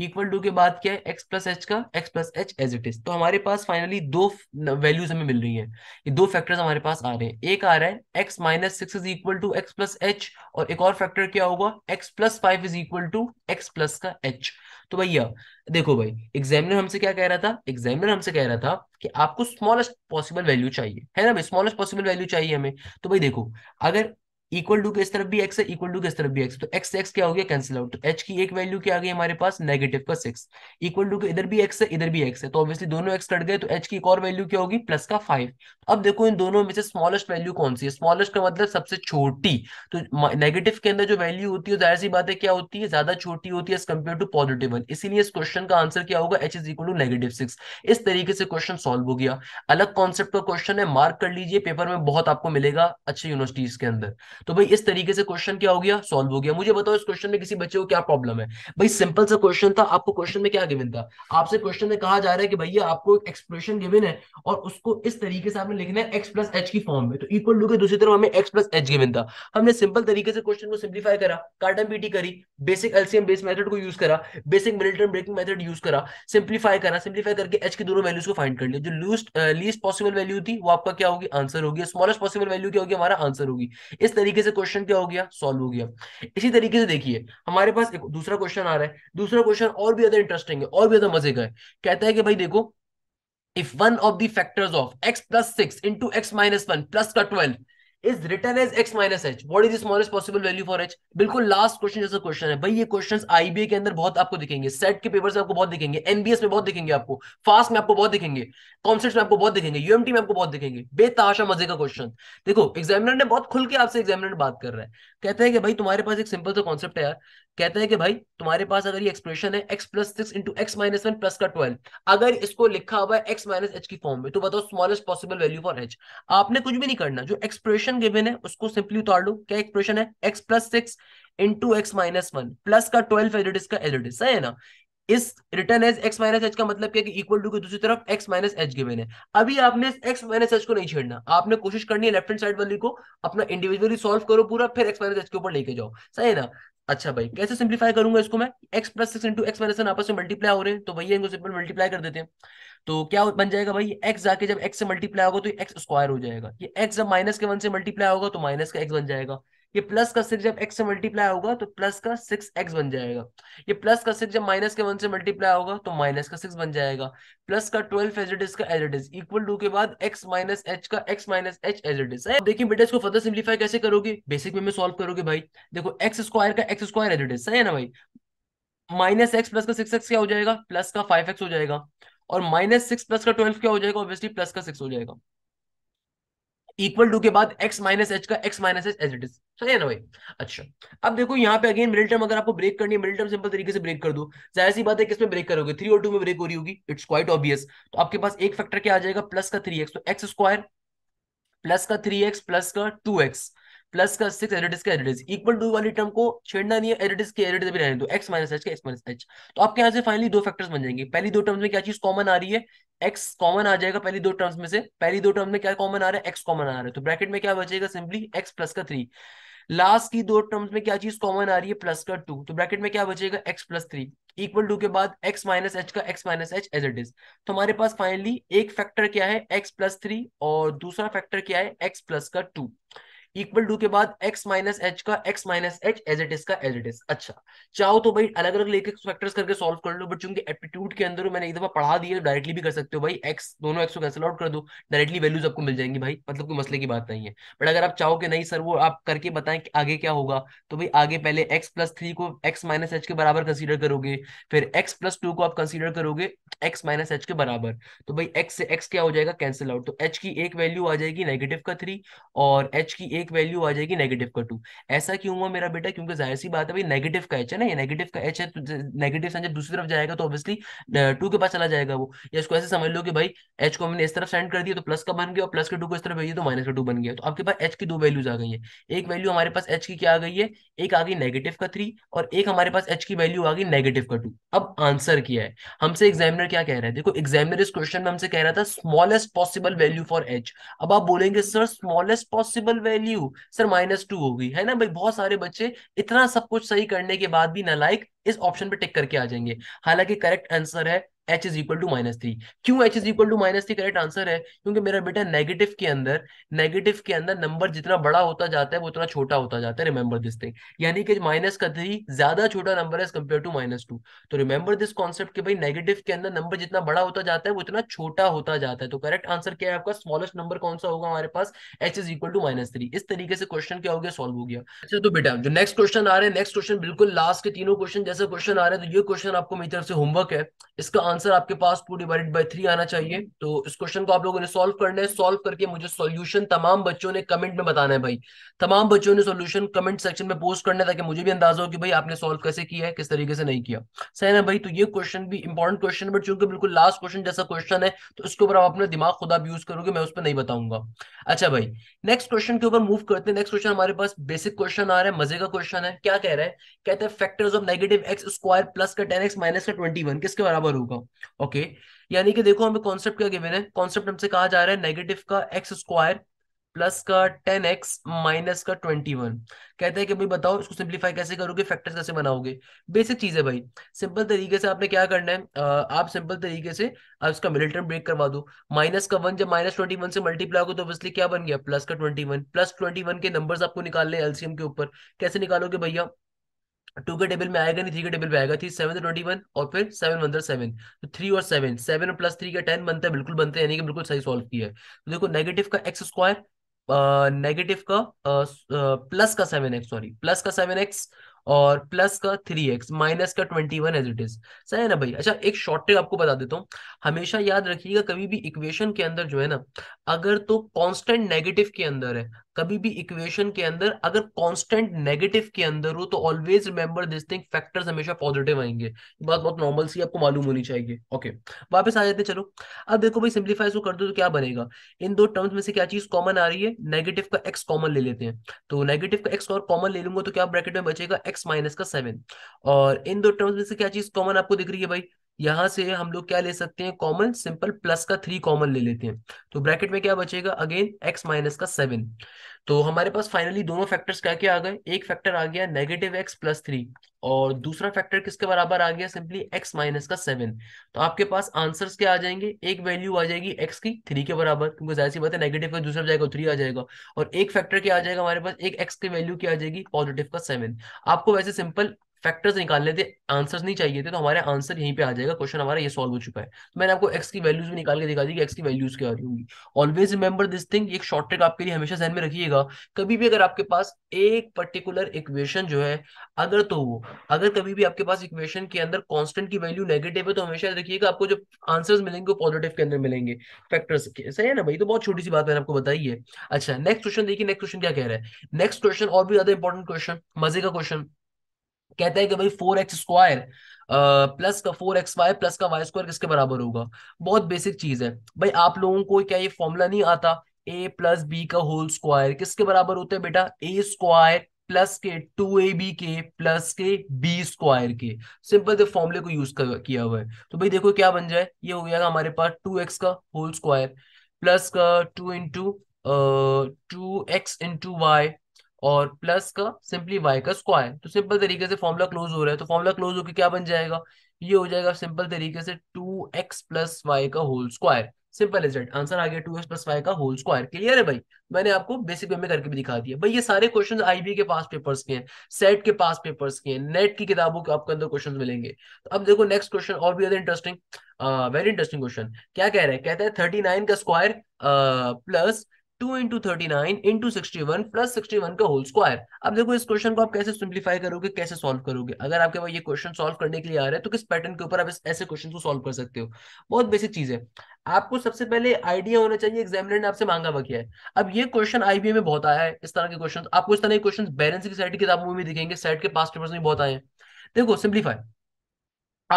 इक्वल टू के बाद क्या है एक्स प्लस एच का x plus h as it is तो हमारे पास फाइनली दो वैल्यूज हमें मिल रही है ये दो फैक्टर्स हमारे पास आ रहे हैं एक आ रहा है x minus six is equal to x plus h और एक और फैक्टर क्या होगा x plus five is equal to x plus का एच तो भैया देखो भाई एग्जामिनर हमसे क्या कह रहा था एग्जामिनर हमसे कह रहा था कि आपको स्मॉलेस्ट पॉसिबल वैल्यू चाहिए है ना भाई स्मॉलेस्ट पॉसिबल वैल्यू चाहिए हमें तो भाई देखो अगर इक्वल टू किस तरफ भी एक्स है इक्वल टू किस तरफ भी एक्स तो एक्स एक्स क्या हो गया कैंसिल आउट एच की एक वैल्यू क्या आ गई हमारे पास नेगेटिव का सिक्स इक्वल टू इधर भी एक्स है इधर भी एक्स है तो ऑब्वियसली दोनों एक्स कट गए तो एच की एक और वैल्यू क्या होगी प्लस का फाइव अब देखो इन दोनों में से स्मॉलेस्ट वैल्यू कौन सी है स्मॉलेस्ट का मतलब सबसे छोटी तो नेगेटिव के अंदर जो वैल्यू होती है जाहिर सी बात है क्या होती है ज्यादा छोटी होती है as compare to positive one इसीलिए इस क्वेश्चन का आंसर क्या होगा h is equal to negative six इस तरीके से क्वेश्चन सॉल्व हो गया अलग कॉन्सेप्ट का क्वेश्चन है मार्क कर लीजिए पेपर में बहुत आपको मिलेगा अच्छी यूनिवर्सिटीज के अंदर तो भाई इस तरीके से क्वेश्चन क्या हो गया सॉल्व हो गया मुझे बताओ इस क्वेश्चन में किसी बच्चे को क्या प्रॉब्लम है भाई सिंपल सा क्वेश्चन था आपको क्वेश्चन में क्या गिवन था आपसे क्वेश्चन में कहा जा रहा है कि भैया आपको एक्सप्रेशन गिविन है और उसको इस तरीके से आपने लिखना है एक्स प्लस एच की फॉर्म में तो इक्वल टू के दूसरी तरफ हमें एक्स प्लस एच गिविन था हमने सिंपल तरीके से क्वेश्चन को सिंप्लीफाई करा कार्टन पीटी करी बेसिक एलसीएम बेस मेथड को यूज करा basic middle breaking method use करा सिंप्लीफाई करा सिंप्लीफाई करके एच की दोनों वैल्यूज को फाइंड कर लिया जो लूस्ट लीस्ट पॉसिबल वैल्यू थी वो आपका क्या होगी आंसर होगी स्मॉलेस्ट पॉसिबल वैल्यू क्या होगी हमारा आंसर होगी इस तरीके तरीके से क्वेश्चन क्या हो गया सॉल्व हो गया इसी तरीके से देखिए हमारे पास एक दूसरा क्वेश्चन आ रहा है दूसरा क्वेश्चन और भी ज्यादा इंटरेस्टिंग है और भी ज्यादा मजे का है कहता है कि भाई देखो if one of the factors of x plus six into x minus one plus का twelve is written as x minus h what is smallest possible value for h बिल्कुल लास्ट क्वेश्चन जैसा क्वेश्चन है भाई ये question IBA के अंदर बहुत आपको दिखेंगे सेट के पेपर से आपको बहुत दिखेंगे एनबीएस में बहुत दिखेंगे आपको फास्ट में आपको बहुत दिखेंगे कॉन्सेप्ट में आपको बहुत दिखेंगे यूएमटी में आपको बहुत दिखेंगे बेताशा मजे का क्वेश्चन देखो एग्जामिनर ने बहुत खुल के आपसे एग्जामिनर बात कर रहा है कहते हैं कि भाई तुम्हारे पास एक सिंपल सा कॉन्सेप्ट है यार कहते हैं कि भाई तुम्हारे पास अगर ये एक्सप्रेशन है x plus six into x minus one plus का ट्वेल्व अगर इसको लिखा हुआ है एक्स माइनस एच की फॉर्म में तो बताओ smallest possible value for h आपने कुछ भी नहीं करना जो एक्सप्रेशन गिवन है उसको सिंपली उतार लो क्या एक्सप्रेशन है x plus six into x minus one plus का ट्वेल्व एज का एज है ना इस return as x minus h का मतलब क्या कि इक्वल टू की दूसरी तरफ एक्स माइनस एच गिवन है अभी आपने एक्स माइनस एच को नहीं छेड़ना आपने कोशिश करनी है लेफ्ट हैंड साइड वाली को अपना इंडिविजुअली सॉल्व करो पूरा फिर एक्स माइनस एच के ऊपर लेके जाओ सही है ना अच्छा भाई कैसे सिंप्लीफाई करूंगा इसको मैं x plus six into x minus आपस में मल्टीप्लाई हो रहे हैं तो भैया इनको सिंपल मल्टीप्लाई कर देते हैं तो क्या बन जाएगा भाई एक्स जाके जब एक्स से मल्टीप्लाई होगा तो एक्स स्क्वायर हो जाएगा ये एक्स जब माइनस के वन से मल्टीप्लाई होगा तो माइनस का एक्स बन जाएगा ये प्लस का सिक्स जब एक्स से मल्टीप्लाई होगा तो प्लस का सिक्स एक्स बन जाएगा ये प्लस का सिक्स जब माइनस के वन से मल्टीप्लाई होगा तो माइनस का सिक्स बन जाएगा प्लस का ट्वेल्व एज इट इज का as it is equal to के बाद एक्स माइनस एच का x minus h as it is देखिए बेटा इसको फर्दर सिंप्लीफाई कैसे करोगे बेसिक में सोल्व करोगे भाई देखो एक्स स्क्वायर का x square as it is सही है ना भाई माइनस एक्स प्लस का सिक्स एक्स क्या हो जाएगा प्लस का फाइव एक्स हो जाएगा और माइनस सिक्स प्लस का ट्वेल्व क्या हो जाएगा ऑब्वियसली प्लस का सिक्स हो जाएगा इक्वल टू के बाद एक्स माइनस एच का x minus h as it is है ना भाई अच्छा अब देखो यहाँ पे अगेन मिडिल टर्म अगर आपको ब्रेक करनी है मिडिल टर्म सिंपल तरीके से ब्रेक कर दो जाहिर सी बात है किसमें ब्रेक करोगे थ्री और टू में ब्रेक हो रही होगी इट्स क्वाइट ऑब्वियस तो आपके पास एक फैक्टर क्या आ जाएगा प्लस का थ्री एक्स तो एक्स स्क्वायर प्लस का थ्री एक्स प्लस का टू एक्स प्लस का सिक्स एरिडिस का एरिडिस इक्वल टू वाली टर्म को छेड़ना नहीं है एरिडिस के एरिडिस भी रहने दो एक्स माइनस एच के एक्स माइनस एच तो आपके यहाँ से फाइनली दो फैक्टर्स बन जाएंगे पहली दो टर्म्स में क्या चीज कॉमन आ रही है एक्स कॉमन आ जाएगा पहली दो टर्म्स में से पहली दो टर्म में क्या कॉमन आ रहा है एक्स कॉमन आ रहा है तो ब्रैकेट में क्या बचेगा सिंपली एक्स प्लस का थ्री लास्ट की दो टर्म्स में क्या चीज कॉमन आ रही है प्लस का टू तो ब्रैकेट में क्या बचेगा x plus three equal to के बाद एक्स माइनस एच का x minus h as it is तो हमारे पास फाइनली एक फैक्टर क्या है एक्स प्लस थ्री और दूसरा फैक्टर क्या है एक्स प्लस का टू इक्वल टू के बाद एक्स माइनस एच का x minus h as it is का एज इट इज अच्छा चाहो तो भाई अलग अलग लेके फैक्टर्स करके सॉल्व कर लो बट चूंकि एप्टीट्यूड के अंदर मैंने एक दफा पढ़ा दिया डायरेक्टली भी कर सकते हो भाई एक्स दोनों एक्स को कैंसिल आउट कर दो डायरेक्टली वैल्यूज आपको मिल जाएंगी भाई मतलब कोई मसले की बात नहीं है बट अगर आप चाहो कि नहीं सर वो आप करके बताएं कि आगे क्या होगा तो भाई आगे पहले एक्स प्लस थ्री को एक्स माइनस एच के बराबर कंसिडर करोगे फिर एक्स प्लस टू को आप कंसिडर करोगे एक्स माइनस एच के बराबर तो भाई एक्स से एक्स क्या हो जाएगा कैंसिल आउट तो एच की एक वैल्यू आ जाएगी नेगेटिव का थ्री और एच की एक एक वैल्यू आ जाएगी नेगेटिव का टू ऐसा क्यों हुआ मेरा बेटा क्योंकि जाहिर सी बात है भाई नेगेटिव का एच है ना ये नेगेटिव का एच है तो नेगेटिव साइन जब दूसरी तरफ जाएगा तो ऑब्वियसली टू के पास चला जाएगा वो या इसको ऐसे समझ लो कि भाई एच को मैंने इस तरफ सेंड कर दिया तो प्लस का बन गया और प्लस के टू को इस तरफ भेजिए तो माइनस का टू बन गया तो आपके पास एच की दो वैल्यूज आ गई है एक वैल्यू हमारे पास एच की क्या आ गई है एक आ गई नेगेटिव का थ्री और एक हमारे पास एच की वैल्यू आ गई नेगेटिव का टू अब आंसर किया है हमसे एग्जामिनर क्या कह रहे हैं देखो एग्जामिनर इस क्वेश्चन में हमसे कह रहा था smallest possible value for h अब आप बोलेंगे sir smallest possible value value sir minus two होगी है ना भाई बहुत सारे बच्चे इतना सब कुछ सही करने के बाद भी नलायक इस ऑप्शन पे टिक करके आ जाएंगे हालांकि करेक्ट आंसर है h is equal to minus three क्यों h is equal to minus three correct answer है क्योंकि मेरा बेटा नेगेटिव के अंदर नेगेटिव के अंदर नंबर जितना बड़ा होता जाता है वो उतना छोटा होता जाता है रिमेंबर दिस थिंग यानी कि माइनस का थ्री ज्यादा छोटा नंबर है कंपेयर टू माइनस टू तो रिमेंबर दिस कॉन्सेप्ट भाई नेगेटिव के अंदर नंबर जितना बड़ा होता जाता है वो इतना छोटा होता जाता है तो करेक्ट आंसर क्या है आपका स्मॉलेस्ट नंबर कौन सा होगा हमारे पास h is equal to minus three इस तरीके से क्वेश्चन क्या हो गया सॉल्व हो गया अच्छा तो बेटा जो नेक्स्ट क्वेश्चन आ रहे हैं नेक्स्ट क्वेश्चन बिल्कुल लास्ट के तीनों क्वेश्चन जैसे क्वेश्चन आ रहे हैं तो ये क्वेश्चन आपको मेरी तरफ से होमवर्क है इसका आंसर आंसर आपके पास टू डिवाइडेड बाई थ्री आना चाहिए तो इस क्वेश्चन को आप लोगों ने सॉल्व करना है सॉल्व करके मुझे सॉल्यूशन तमाम बच्चों ने कमेंट में बताना है भाई तमाम बच्चों ने सॉल्यूशन कमेंट सेक्शन में पोस्ट करना है ताकि मुझे भी अंदाजा हो कि भाई आपने सॉल्व कैसे किया है किस तरीके से नहीं किया सही ना भाई तो ये क्वेश्चन भी इंपॉर्टेंट क्वेश्चन बट चूंकि बिल्कुल लास्ट क्वेश्चन जैसा क्वेश्चन है तो उसके ऊपर आप अपना दिमाग खुद आप यूज करोगे मैं उस पर नहीं बताऊंगा अच्छा भाई नेक्स्ट क्वेश्चन के ऊपर मूव करते हैं नेक्स्ट क्वेश्चन हमारे पास बेसिक क्वेश्चन आ रहा है मजे का क्वेश्चन है क्या कह रहे हैं कहते हैं factors of negative x square plus का टेन एक्स माइनस का ट्वेंटी वन किसके बराबर होगा ओके यानी कि देखो हमें कॉन्सेप्ट क्या गिवन है कॉन्सेप्ट हमसे कहा जा रहा है नेगेटिव का एक्स स्क्वायर प्लस का टेन एक्स माइनस का ट्वेंटी वन कहते हैं कि भाई बताओ इसको सिंप्लीफाई कैसे करोगे फैक्टर्स कैसे बनाओगे बेसिक चीज है भाई सिंपल तरीके से आपने क्या करना है आप सिंपल तरीके से आप इसका मिडिल टर्म ब्रेक करवा दो माइनस का वन जब माइनस ट्वेंटी वन से मल्टीप्लाई होगा तो ऑब्वियसली क्या बन गया प्लस का twenty one plus twenty one के नंबर आपको निकालने एलसीएम के ऊपर कैसे निकालोगे भैया टू के टेबल में आएगा नहीं थ्री के टेबल में आएगा थ्री सेवन तो ट्वेंटी वन और फिर सेवन बनता है सेवन तो थ्री और सेवन सेवन प्लस थ्री का टेन बनता है बिल्कुल बनते हैं यानी कि बिल्कुल सही सॉल्व किया है तो देखो नेगेटिव का एक्स स्क्वायर नेगेटिव का प्लस का सेवन एक्स सॉरी प्लस का सेवन एक्स और प्लस का थ्री एक्स माइनस का twenty one as it is सही है ना भाई अच्छा एक शॉर्ट ट्रिक आपको बता देता हूँ हमेशा याद रखिएगा कभी भी इक्वेशन के अंदर जो है ना अगर तो कांस्टेंट नेगेटिव के अंदर है कभी भी इक्वेशन के अंदर अगर कांस्टेंट नेगेटिव के अंदर हो तो always remember this thing factors हमेशा पॉजिटिव आएंगे बात बहुत नॉर्मल सी आपको मालूम होनी चाहिए ओके वापस आ जाते चलो अब देखो भाई सिंप्लीफाई कर दो तो क्या बनेगा इन दो टर्म्स में से क्या चीज कॉमन आ रही है नेगेटिव का एक्स कॉमन ले लेते हैं तो नेगेटिव का एक्स और कॉमन ले लूंगा तो क्या ब्रैकेट में बचेगा एक्स माइनस का सेवन और इन दो टर्म्स में से क्या चीज कॉमन आपको दिख रही है भाई यहां से हम लोग क्या ले सकते हैं कॉमन सिंपल प्लस का थ्री कॉमन ले लेते हैं तो ब्रैकेट में क्या बचेगा अगेन एक्स माइनस का सेवन तो हमारे पास फाइनली दोनों फैक्टर्स क्या क्या आ गए एक फैक्टर आ गया नेगेटिव एक्स प्लस थ्री और दूसरा फैक्टर किसके बराबर आ गया सिंपली एक्स माइनस का सेवन तो आपके पास आंसर्स क्या आ जाएंगे एक वैल्यू आ जाएगी एक्स की थ्री के बराबर क्योंकि जाहिर सी बात है नेगेटिव का दूसरा जाएगा थ्री आ जाएगा और एक फैक्टर क्या आ जाएगा हमारे पास एक एक्स की वैल्यू क्या आ जाएगी पॉजिटिव का सेवन आपको वैसे सिंपल फैक्टर्स निकाल लेते आंसर्स नहीं चाहिए थे तो हमारे आंसर यहीं पे आ जाएगा क्वेश्चन हमारा ये सॉल्व हो चुका है तो मैंने आपको एक्स की वैल्यूज भी निकाल के दिखा दी कि एक्स की वैल्यूज क्या आ रही होंगी ऑलवेज रिमेंबर दिस थिंग एक शॉर्ट ट्रिक आपके लिए हमेशा जहन में रखिएगा कभी भी अगर आपके पास एक पर्टिकुलर इक्वेशन जो है अगर तो वो अगर कभी भी आपके पास इक्वेशन के अंदर कॉन्स्टेंट की वैल्यू नेगेटिव है तो हमेशा रखिएगा आपको जो आंसर मिलेंगे वो पॉजिटिव के अंदर मिलेंगे फैक्टर्स सही है ना भाई तो बहुत छोटी सी बात मैंने आपको बताई है अच्छा नेक्स्ट क्वेश्चन देखिए नेक्स्ट क्वेश्चन क्या कह रहा है नेक्स्ट क्वेश्चन और भी ज्यादा इंपॉर्टेंट क्वेश्चन मजे का क्वेश्चन कहते हैं कि भाई फोर एक्स स्क्वायर प्लस का फोर एक्स वाई प्लस का वाई स्क्वायर किसके बराबर होगा बहुत बेसिक चीज है भाई आप लोगों को क्या ये फॉर्मूला नहीं आता ए प्लस बी का होल स्क्वायर किसके बराबर होता है बेटा ए स्क्वायर प्लस के टू ए बी के प्लस के बी स्क्वायर के सिंपल से फॉर्मूले को यूज किया हुआ है तो भाई देखो क्या बन जाए ये हो गया हमारे पास टू एक्स का होल स्क्वायर प्लस का two into two x into y और प्लस का सिंपली वाई का स्क्वायर तो सिंपल तरीके से फॉर्मूला क्लोज हो रहा है तो फॉर्मूला क्लोज होकर क्या बन जाएगा ये हो जाएगा सिंपल तरीके से टू एक्स प्लस वाई का whole square simple is answer आ गया टू एक्स प्लस वाई का होल स्क्वायर क्लियर है भाई मैंने आपको बेसिक वे में करके भी दिखा दिया भाई ये सारे क्वेश्चन आईबी के पास पेपर्स के हैं सेट के पास पेपर्स के हैं नेट की किताबों के आपके अंदर क्वेश्चन मिलेंगे तो अब देखो नेक्स्ट क्वेश्चन और भी ज्यादा इंटरेस्टिंग वेरी इंटरेस्टिंग क्वेश्चन क्या कह रहे हैं कहते हैं थर्टी नाइन का square plus two into thirty nine into sixty one plus sixty one का होल स्क्वायर अब देखो इस क्वेश्चन को आप कैसे सिंप्लीफाई करोगे कैसे सॉल्व करोगे अगर आपके पास ये क्वेश्चन सॉल्व करने के लिए आ रहा है तो किस पैटर्न के ऊपर आप ऐसे क्वेश्चन को सॉल्व कर सकते हो बहुत बेसिक चीज है आपको सबसे पहले आइडिया होना चाहिए एग्जामिनर ने आपसे मांगा हुआ क्या है अब ये क्वेश्चन आईबीए में बहुत आया है इस तरह के क्वेश्चन आपको इस तरह के क्वेश्चन बैलेंस की साइड की किताबों में भी दिखेंगे सेट के पास्ट पेपर्स में बहुत आए हैं देखो सिंप्लीफाई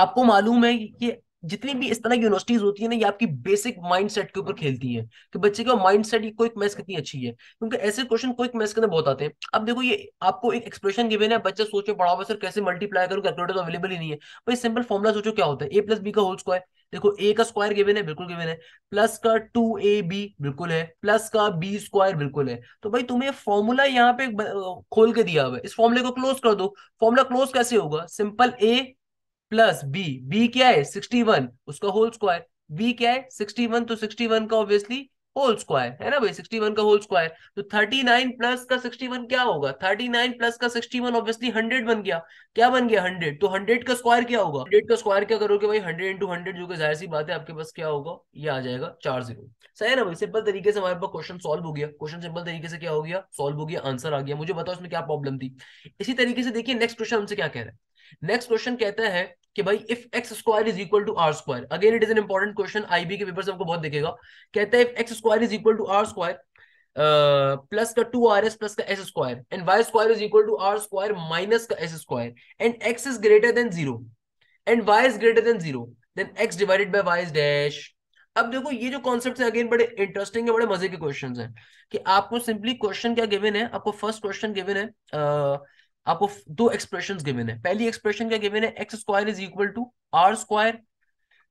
आपको मालूम है कि जितनी भी इस तरह की यूनिवर्सिटीज होती है ना ये आपकी बेसिक माइंडसेट के ऊपर खेलती है कि बच्चे का माइंडसेट ये क्विक मैथ्स कितनी अच्छी है क्योंकि ऐसे क्वेश्चन क्विक मैथ्स के अंदर बहुत आते हैं अब देखो ये आपको एक एक्सप्रेशन गिवन है बच्चे सोचो पढ़ा हुआ सर कैसे मल्टीप्लाई करो कैलकुलेटर तो अवेलेबल ही नहीं है भाई सिंपल फॉर्मुला सोचो क्या होता है ए प्लस बी का होल स्क्वायर देखो ए का स्क्वायर गिवन है बिल्कुल गिवन है प्लस का टू ए बी बिल्कुल है प्लस का बी स्क्वायर बिल्कुल है तो भाई तुम्हें फॉर्मूला यहाँ पे खोल के दिया हुआ है इस फॉर्मूले को क्लोज कर दो फॉर्मूला क्लोज कैसे होगा simple a plus b b क्या है सिक्सटी वन उसका होल स्क्वायर बी क्या है सिक्सटी वन तो सिक्सटी वन का ऑब्वियसली होल स्क्वायर है ना भाई सिक्सटी वन का होल स्क्वायर तो थर्टी नाइन प्लस का सिक्सटी वन क्या होगा थर्टी नाइन प्लस का सिक्सटी वन ऑब्वियसली हंड्रेड बन गया क्या बन गया हंड्रेड तो हंड्रेड का स्क्वायर क्या होगा हंड्रेड का स्क्वायर क्या करोगे भाई हंड्रेड इंटू हंड्रेड जो कि जाहिर सी बात है आपके पास क्या होगा ये आ जाएगा चार जीरो सही है ना भाई सिंपल तरीके से हमारे पास क्वेश्चन सॉल्व हो गया क्वेश्चन सिंपल तरीके से क्या हो गया सॉल्व हो गया आंसर आ गया मुझे बताओ उसमें क्या प्रॉब्लम थी इसी तरीके से देखिए नेक्स्ट क्वेश्चन हमसे क्या कह रहे हैं नेक्स्ट क्वेश्चन कहता है कि भाई if x square is equal to r square again it is an important question IB के पेपर से आपको बहुत दिखेगा कहता है if x square is equal to r square plus का टू आर एस प्लस का s square and y square is equal to r square minus का s square and x is greater than zero and y is greater than zero then x divided by y is dash अब देखो ये जो concept है again बड़े interesting है बड़े मजे के क्वेश्चन हैं कि आपको सिंपली क्वेश्चन क्या गिवन है आपको फर्स्ट क्वेश्चन गिवन है uh, आपको दो एक्सप्रेशन गिवेन है पहली एक्सप्रेशन क्या गिवेन है x square is equal to r square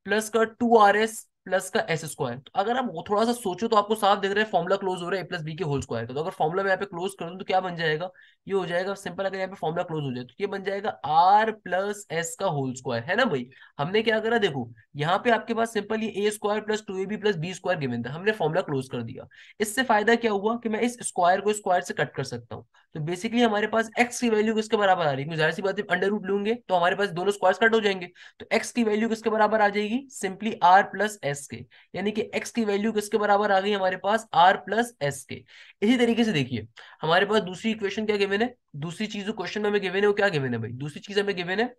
plus का टू आर एस प्लस का एस स्क्वायर तो अगर आप थोड़ा सा सोचो तो आपको साफ देख रहे हैं फॉर्मुला क्लोज हो रहा है ए प्लस बी के होल स्क्वायर का तो अगर फॉर्मुला में यहाँ पे क्लोज कर दूँ तो क्या बन जाएगा ये हो जाएगा सिंपल अगर यहाँ पे फॉर्मुला क्लोज हो जाए तो ये बन जाएगा आर प्लस एस का होल स्क्वायर है ना भाई हमने क्या करा देखो यहाँ पे आपके पास सिंपल ये ए square plus two a b plus b square given था हमने फॉर्मुला क्लोज कर दिया इससे फायदा क्या हुआ कि मैं इस स्क्वायर को स्क्वायर से कट कर सकता हूँ तो बेसिकली हमारे पास एक्स की वैल्यू किसके बराबर आ रही है जाहिर सी बात है अंडर रूट लूंगे तो हमारे पास दोनों स्क्वायर कट हो जाएंगे तो एक्स की वैल्यू किसके बराबर आ जाएगी सिंपली आर प्लस एस के यानी कि एक्स की वैल्यू किसके बराबर आ गई हमारे पास आर प्लस एस के इसी तरीके से देखिए हमारे पास दूसरी इक्वेशन क्या गिवेन है दूसरी चीज क्वेश्चन में हमें गिवन है वो क्या गिवेन है भाई दूसरी चीज हमें गिवेन है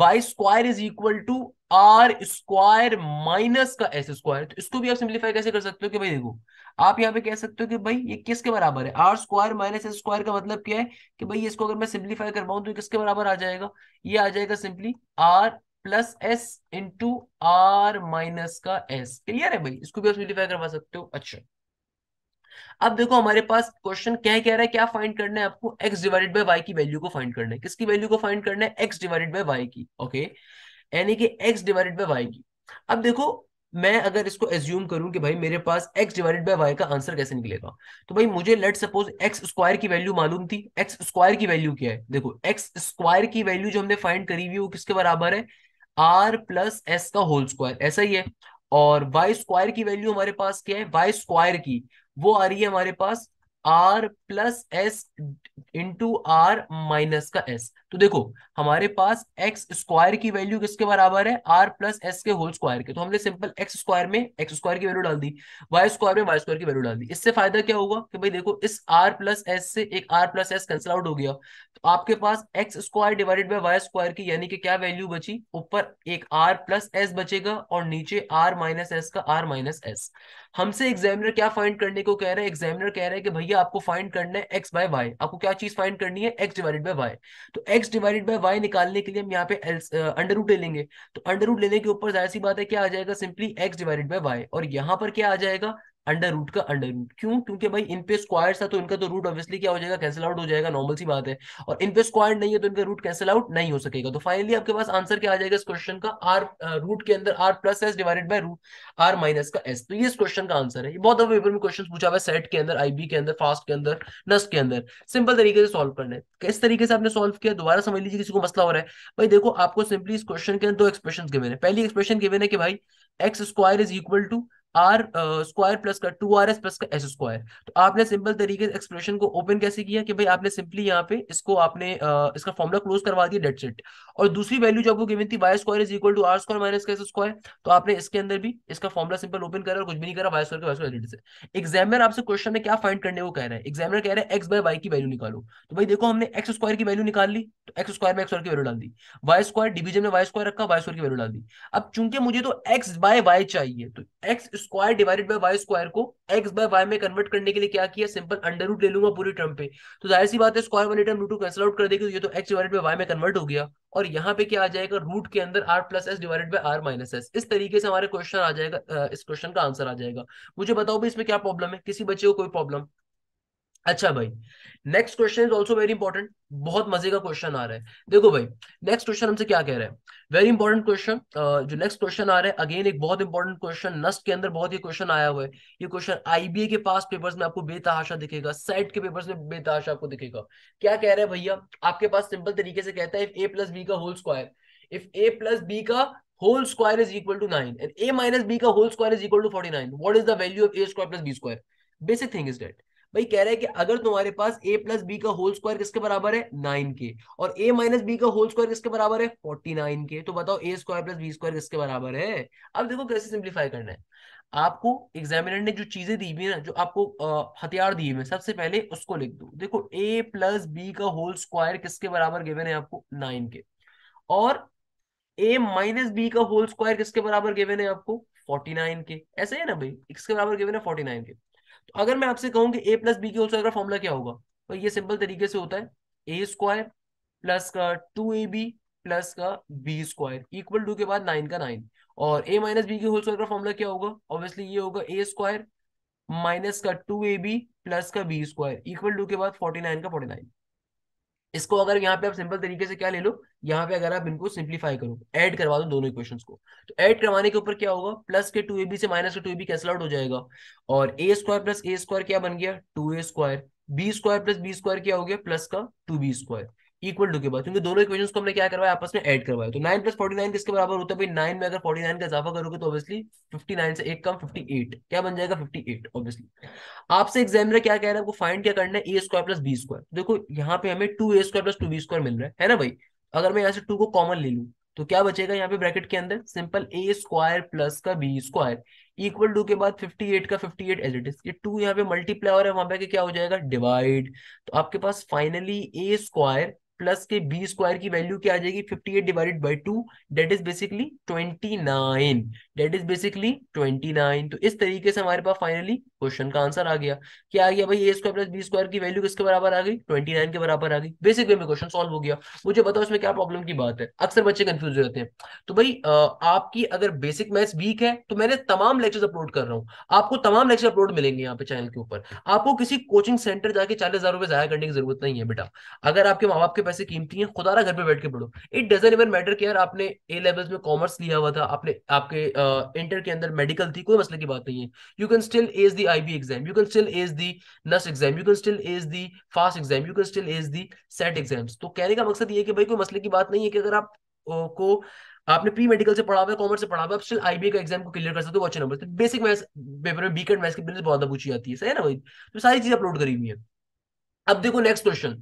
y square is equal to r square minus का एस स्क्वायर तो इसको भी आप सिंप्लीफाई कैसे कर सकते हो कि भाई देखो आप यहाँ पे कह सकते हो कि भाई ये किसके बराबर है r square minus s square का मतलब क्या है कि भाई इसको अगर मैं सिंप्लीफाई करवाऊं तो किसके बराबर आ जाएगा ये आ जाएगा simply r plus s into r minus का एस क्लियर है भाई इसको भी आप सिंप्लीफाई करवा सकते हो अच्छा अब देखो हमारे पास क्वेश्चन क्या कह रहा है क्या फाइंड करना है आपको एक्स डिवाइडेड बाय वाई की वैल्यू को फाइंड करना है किसकी वैल्यू को फाइंड करना है एक्स डिवाइडेड बाय वाई की ओके यानी कि एक्स डिवाइडेड बाय वाई की अब देखो मैं अगर इसको एज्यूम करूं कि भाई मेरे पास x डिवाइडेड बाय वाई का आंसर कैसे निकलेगा तो भाई मुझे लेट सपोज एक्स स्क्वायर की वैल्यू मालूम थी एक्स स्क्वायर की वैल्यू क्या है देखो एक्स स्क्वायर की वैल्यू जो हमने फाइंड करी हुई वो किसके बराबर है आर प्लस एस का होल स्क्वायर ऐसा ही है और वाई स्क्वायर की वैल्यू हमारे पास क्या है वाई स्क्वायर की वो आ रही है हमारे पास r plus s into r minus का एस तो देखो हमारे पास एक्स स्क्वायर की वैल्यू किसके बराबर है आर प्लस एस के होल स्क्वायर के तो हमने सिंपल एक्स स्क्वायर में एक्स स्क्वायर की वैल्यू डाल दी वाई स्क्वायर में वाई स्क्वायर की वैल्यू डाल दी इससे फायदा क्या होगा कि भाई देखो इस आर प्लस एस से एक r plus s cancel out हो गया तो आपके पास x square divided by y square की यानी कि क्या वैल्यू बची ऊपर एक आर प्लस एस बचेगा और नीचे आर माइनस एस का आर माइनस एस हमसे एग्जामिनर क्या फाइंड करने को कह रहे हैं एग्जामिनर कह रहे हैं कि भैया आपको फाइंड करना है एक्स बाय वाई आपको क्या चीज फाइंड करनी है एक्स डिवाइडेड बाय वाई तो x x divided by y निकालने के लिए हम यहाँ पे अंडर रूट ले लेंगे तो अंडर रूट लेने के ऊपर जाहिर सी बात है क्या आ जाएगा simply x divided by y और यहाँ पर क्या आ जाएगा अंडर रूट का अंडर रूट क्यों क्योंकि भाई इन पे स्क्वायर था तो इनका तो रूट ऑब्वियसली क्या हो जाएगा कैंसिल आउट हो जाएगा नॉर्मल सी बात है और इन पे स्क्वायर नहीं है तो इनका रूट कैंसिल आउट नहीं हो सकेगा तो फाइनली आपके पास आंसर क्या आ जाएगा इस क्वेश्चन का आर रूट uh, के अंदर r plus s divided by root r minus का एस तो ये इस क्वेश्चन का आंसर है ये बहुत पेपर में क्वेश्चन पूछा हुआ सेट के अंदर आईबी के अंदर फास्ट के अंदर नस्ट के अंदर सिंपल तरीके से सोल्व करने किस तरीके से आपने सोल्व किया दोबारा समझ लीजिए किसी को मसला हो रहा है भाई देखो आपको सिंपली इस क्वेश्चन के अंदर दो एक्सप्रेशन गिवेन है पहली एक्सप्रेशन गिवेन है कि भाई x square is equal to r square plus का टू आर एस प्लस का एस स्क्वायर तो आपने सिंपल तरीके से एक्सप्रेशन को ओपन कैसे किया कि भाई आपने सिंपली यहाँ पे इसको आपने uh, इसका फॉर्मुला क्लोज करवा दिया डेट सेट और दूसरी वैल्यू जो आपको गिवन थी y square is equal to r square minus का एस स्क्वायर तो आपने इसके अंदर भी इसका फॉर्मुला सिंपल ओपन करा और कुछ भी नहीं करा वाई स्क्वायर का वाई स्क्वायर से एग्जामिनर आपसे क्वेश्चन में क्या फाइंड करने को कह रहा है एग्जामिनर कह रहे हैं एक्स बाय वाई की वैल्यू निकालो तो भाई देखो हमने एक्स स्क्वायर की वैल्यू निकाल ली तो एक्स स्क्वायर में एक्स की वैल्यू डाल दी वाई स्क्वायर डिवीजन में वाई स्क्वायर रखा वाई स्क्वायर की वैल्यू डाल दी अब चूंकि मुझे तो एक्स बाय वाई चाहिए तो x square divided by y square को एक्स बाय वाई में कन्वर्ट करने के लिए क्या किया सिंपल अंडर रूट ले लूंगा पूरी टर्म पे तो जाहिर सी बात है स्क्वायर वाली term root to cancel out कर देगी तो ये तो एक्स डिवाइडेड बाय वाई में कन्वर्ट हो गया और यहाँ पे क्या आ जाएगा रूट के अंदर r plus s divided by r minus s इस तरीके से हमारे क्वेश्चन आ जाएगा इस क्वेश्चन का आंसर आ जाएगा मुझे बताओ भी इसमें क्या प्रॉब्लम है किसी बच्चे को कोई प्रॉब्लम अच्छा भाई next question is also very important बहुत मजे का क्वेश्चन आ रहा है देखो भाई नेक्स्ट क्वेश्चन हमसे क्या कह रहा है वेरी इंपॉर्टेंट क्वेश्चन जो नेक्स्ट क्वेश्चन आ रहा है अगेन एक बहुत इंपॉर्टेंट क्वेश्चन नस्ट के अंदर बहुत ही क्वेश्चन आया हुआ है ये क्वेश्चन आईबीए के पास पेपर्स में आपको बेतहाशा दिखेगा सेट के पेपर्स में बेतहाशा आपको दिखेगा क्या कह रहे हैं भैया आपके पास सिंपल तरीके से कहता है इफ ए प्लस बी का whole square if a plus B का square is equal to nine and a minus b का whole square is equal to forty nine what is the value of a square plus b square basic thing is that भाई कह रहा है कि अगर तुम्हारे पास ए प्लस बी का होल स्क्वायर किसके बराबर है नाइन के और ए माइनस बी का होल स्क्वायर किसके बराबर है फोर्टी नाइन के तो बताओ a square plus b square किसके बराबर है अब देखो कैसे सिंप्लीफाई करना है आपको एग्जामिनर ने जो चीजें दी हुई ना जो आपको हथियार दिए हुए सबसे पहले उसको लिख दो देखो ए प्लस बी का होल स्क्वायर किसके बराबर गिवेन है आपको नाइन के और ए माइनस बी का होल स्क्वायर किसके बराबर गिवेन है आपको फोर्टी नाइन के ऐसे है ना भाई किसके बराबर गिवेन है फोर्टी नाइन के तो अगर मैं आपसे कहूँ कि ए प्लस बी के होल स्क्वायर का फॉर्मूला क्या होगा तो ये सिंपल तरीके से होता है ए स्क्वायर प्लस का टू ए बी प्लस का बी स्क्वायर इक्वल टू के बाद नाइन का नाइन और ए माइनस बी के होल स्क्वायर का फॉर्मूला क्या होगा ऑब्वियसली ये होगा ए स्क्वायर माइनस का टू ए बी प्लस का बी स्क्वायर इक्वल टू के बाद फोर्टी नाइन का फोर्टी नाइन इसको अगर यहाँ पे आप सिंपल तरीके से क्या ले लो यहाँ पे अगर आप इनको सिंप्लीफाई करो ऐड करवा दो दोनों इक्वेशंस को तो ऐड करवाने के ऊपर क्या होगा प्लस के टू ए बी से माइनस के two a b cancel out हो जाएगा और a square plus a square क्या बन गया two a square B square plus b square क्या हो गया प्लस का two b square equal to के बाद क्योंकि दोनों इक्वेशंस को हमने क्या करवाया आपस में ऐड करवाया तो नाइन प्लस फोर्टी नाइन किसके बराबर होता है नाइन में अगर फोर्टी नाइन का इजाफा करोगे तो ऑब्वियसली फिफ्टी नाइन से एक कम फिफ्टी एट क्या बन जाएगा फिफ्टी एट ऑब्वियसली आपसे एग्जामिनर क्या कह रहा है आपको फाइंड क्या करना है ए स्क्वायर प्लस बी स्क्वायर देखो यहाँ पे हमें two a square plus two b square मिल रहा है है ना भाई अगर मैं यहाँ से टू को कॉमन ले लूँ तो क्या बचेगा यहाँ पे ब्रैकेट के अंदर सिंपल ए स्क्वायर प्लस का बी स्क्वायर इक्वल टू के बाद 58 का 58 एट एज इट इज ये टू यहाँ पे मल्टीप्लाई हो रहा है वहां पे क्या हो जाएगा डिवाइड तो आपके पास फाइनली ए स्क्वायर प्लस के बी स्क्वायर की वैल्यू क्या आ जाएगी fifty eight divided by two that is basically twenty nine that is basically twenty nine तो इस तरीके से हमारे पास फाइनली क्वेश्चन का आंसर आ गया क्या आ गया भाई a square plus b square की वैल्यू किसके बराबर आ गई ट्वेंटी नाइन के बराबर आ गई बेसिक वे में क्वेश्चन सॉल्व हो गया मुझे बताओ इसमें क्या प्रॉब्लम की बात है अक्सर बच्चे कंफ्यूज हो जाते हैं तो भाई आपकी अगर बेसिक मैथ्स वीक है तो मैंने तमाम लेक्चर्स अपलोड कर रहा हूँ आपको तमाम लेक्चर अपलोड मिलेंगे यहाँ पे चैनल के ऊपर आपको किसी कोचिंग सेंटर जाके चालीस हजार रुपए जाया करने की जरूरत नहीं है बेटा अगर आपके माँ बाप के पैसे कीमती है खुदारा घर पर बैठ के पढ़ो it doesn't even matter care आपने ए लेवल्स में कॉमर्स लिया हुआ था आपने आपके इंटर के अंदर मेडिकल थी कोई मसले की बात नहीं है you can still ace the IB exam. You can still ace the NUS exam. You can still ace the FAS exam. You can still ace the SAT exams. तो कहने का मकसद ये है कि भाई कोई मसले की बात नहीं है कि अगर आप ओ, को आपने प्री मेडिकल से पढ़ा हुआ है कॉमर्स से पढ़ा हुआ है आप स्टिल आईबी का एग्जाम को क्लियर कर सकते हो अच्छे नंबर तो बेसिक मैथ्स पेपर में बीकेट मैथ्स की बिल्कुल बहुत ज्यादा पूछी जाती है सही है ना भाई तो सारी चीज अपलोड करी हुई है अब देखो नेक्स्ट क्वेश्चन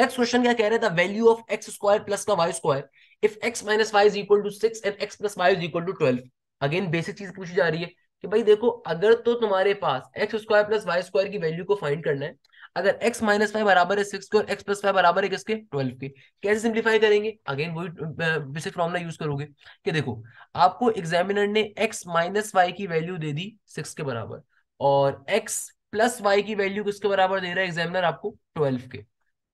नेक्स्ट क्वेश्चन क्या कह रहे था value of x square plus का y square if x minus y is equal to six and x plus y is equal to twelve again basic चीज पूछी जा रही है कि भाई देखो अगर तो तुम्हारे पास x square plus y square की वैल्यू को फाइंड करना है अगर x माइनस फाइव बराबर है सिक्स के और x प्लस फाइव बराबर है किसके ट्वेल्व के कैसे सिंप्लीफाई करेंगे अगेन वही बेसिक फॉर्मुला यूज करोगे कि देखो आपको एग्जामिनर ने x माइनस वाई की वैल्यू दे दी सिक्स के बराबर और x प्लस वाई की वैल्यू किसके बराबर दे रहा है एग्जामिनर आपको ट्वेल्व के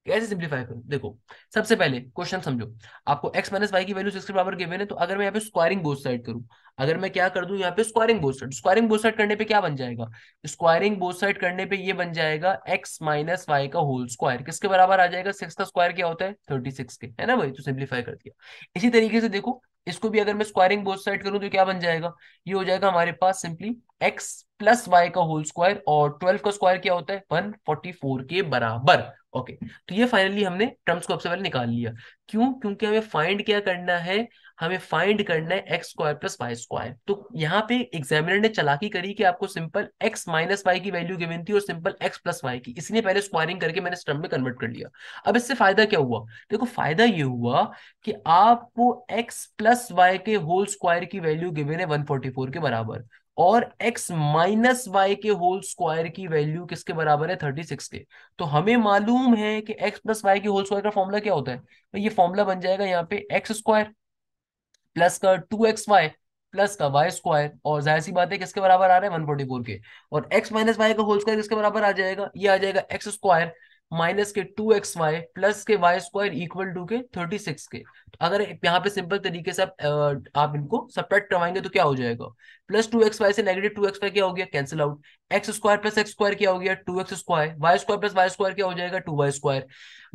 कैसे सिंप्लीफाई करूं देखो सबसे पहले क्वेश्चन समझो आपको एक्स माइनस वाई की वैल्यू सिक्स के बराबर गिवन है तो अगर मैं यहाँ पे स्क्वायरिंग बोथ साइड करूं अगर मैं क्या कर दूं यहाँ पे squaring both side squaring both side करने पे क्या बन जाएगा स्क्वायरिंग बोथ साइड करने पे ये बन जाएगा एक्स माइनस वाई का होल स्क्वायर किसके बराबर आ जाएगा सिक्स का स्क्वायर क्या होता है थर्टी सिक्स के है ना भाई तो सिंप्लीफाई कर दिया इसी तरीके से देखो इसको भी अगर मैं स्क्वायरिंग बोथ साइड करूं तो क्या बन जाएगा ये हो जाएगा हमारे पास सिंपली एक्स प्लस वाई का होल स्क्वायर और ट्वेल्व का स्क्वायर क्या होता है वन फोर्टी फोर के बराबर ओके तो ये फाइनली हमने टर्म्स को सबसे पहले निकाल लिया क्यों क्योंकि हमें फाइंड क्या करना है हमें फाइंड करना है x square plus y square तो यहाँ पे एग्जामिनर ने चलाकी करी कि आपको सिंपल एक्स माइनस वाई की वैल्यू गिवन थी और सिंपल एक्स प्लस वाई की इसलिए पहले स्क्वायरिंग करके मैंने स्टर्म में कन्वर्ट कर लिया अब इससे फायदा क्या हुआ देखो फायदा ये हुआ कि आपको एक्स प्लस वाई के होल स्क्वायर की वैल्यू गिवन है वन के बराबर और x माइनस वाई के होल स्क्वायर की वैल्यू किसके बराबर है थर्टी सिक्स के तो हमें मालूम है कि x प्लस वाई के होल स्क्वायर का फॉर्मूला क्या होता है तो ये फॉर्मूला बन जाएगा यहाँ पे एक्स स्क्वायर प्लस का टू एक्स वाई प्लस का वाई स्क्वायर और जाहिर सी बात है किसके बराबर आ रहा है वन फोर्टी फोर के और एक्स माइनस वाई का होल स्क्वायर किसके बराबर आ जाएगा ये आ जाएगा एक्स स्क्वायर माइनस के टू एक्स वाई प्लस के वाई स्क्वायर इक्वल टू के थर्टी सिक्स के तो अगर यहाँ पे सिंपल तरीके से आप आप इनको सपरेट करवाएंगे तो क्या हो जाएगा प्लस टू एक्स वाई से नेगेटिव टू एक्स वाई क्या हो गया cancel out x square plus x square क्या हो गया two x square y square plus y square क्या हो जाएगा two y square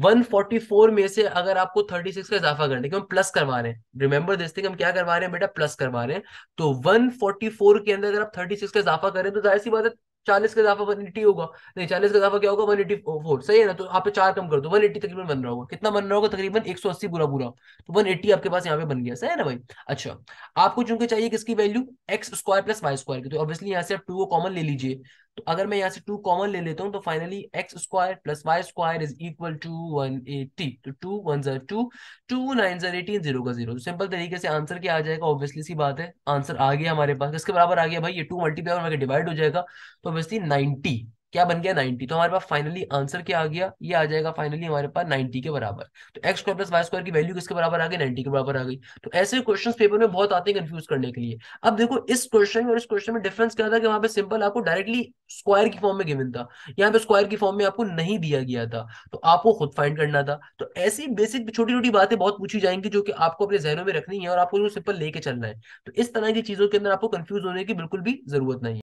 one forty four में से अगर आपको थर्टी सिक्स का इजाफा करना है क्योंकि हम प्लस करवा रहे हैं रिमेंबर दिस थिंग हम क्या करवा रहे हैं बेटा प्लस करवा रहे हैं तो वन फोर्टी फोर के अंदर अगर आप थर्टी सिक्स का इजाफा करें तो जाहिर सी बात है चालीस का इजाफा वन एटी होगा नहीं चालीस का इजाफा क्या होगा वन एटी फोर सही है ना तो आप चार कम कर दो वन एटी तकरीबन बन रहा होगा कितना बन रहा होगा तकरीबन एक सौ अस्सी पूरा पूरा तो वन एटी आपके पास यहाँ पे बन गया सही है ना भाई अच्छा आपको चूंकि चाहिए किसकी value x square plus y square की तो ऑब्वियसली यहाँ से आप टू को कॉमन ले लीजिए तो अगर मैं यहाँ से टू कॉमन ले लेता हूँ तो finally x square plus y square is equal to one eighty तो टू वन जर टू टू नाइन जर एटीन जीरो का जीरो तो सिंपल तरीके से आंसर क्या आ जाएगा ऑब्वियसली सी बात है आंसर आ गया हमारे पास इसके बराबर आ गया भाई ये टू मल्टीप्लाई डिवाइड हो जाएगा तो ऑब्वियसली नाइनटी क्या बन गया 90 तो हमारे पास फाइनली आंसर क्या आ गया ये आ जाएगा फाइनली हमारे पास 90 के बराबर तो x square plus y square की वैल्यू किसके बराबर आ गई 90 के बराबर आ गई तो ऐसे क्वेश्चन पेपर में बहुत आते हैं कंफ्यूज करने के लिए अब देखो इस क्वेश्चन में और इस क्वेश्चन में डिफरेंस क्या था कि वहां पे सिंपल आपको डायरेक्टली स्क्वायर की फॉर्म में गिवन था यहाँ पे स्क्वायर की फॉर्म में आपको नहीं दिया गया था तो आपको खुद फाइंड करना था तो ऐसी बेसिक छोटी छोटी बातें बहुत पूछी जाएंगी जो कि आपको अपने जहनों में रखनी है और आपको सिंपल लेके चलना है तो इस तरह की चीजों के अंदर आपको कंफ्यूज होने की बिल्कुल भी जरूरत नहीं है